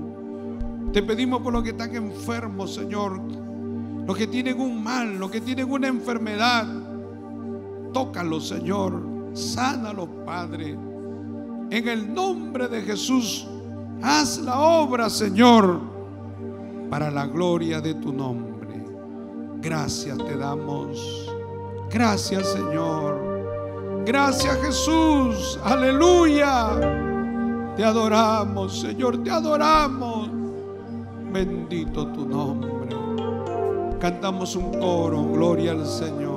Te pedimos por los que están enfermos, Señor, los que tienen un mal, los que tienen una enfermedad. tócalo, Señor. Sánalos, Padre. En el nombre de Jesús, haz la obra, Señor para la gloria de tu nombre. Gracias te damos. Gracias Señor. Gracias Jesús. Aleluya. Te adoramos Señor. Te adoramos. Bendito tu nombre. Cantamos un coro. Gloria al Señor.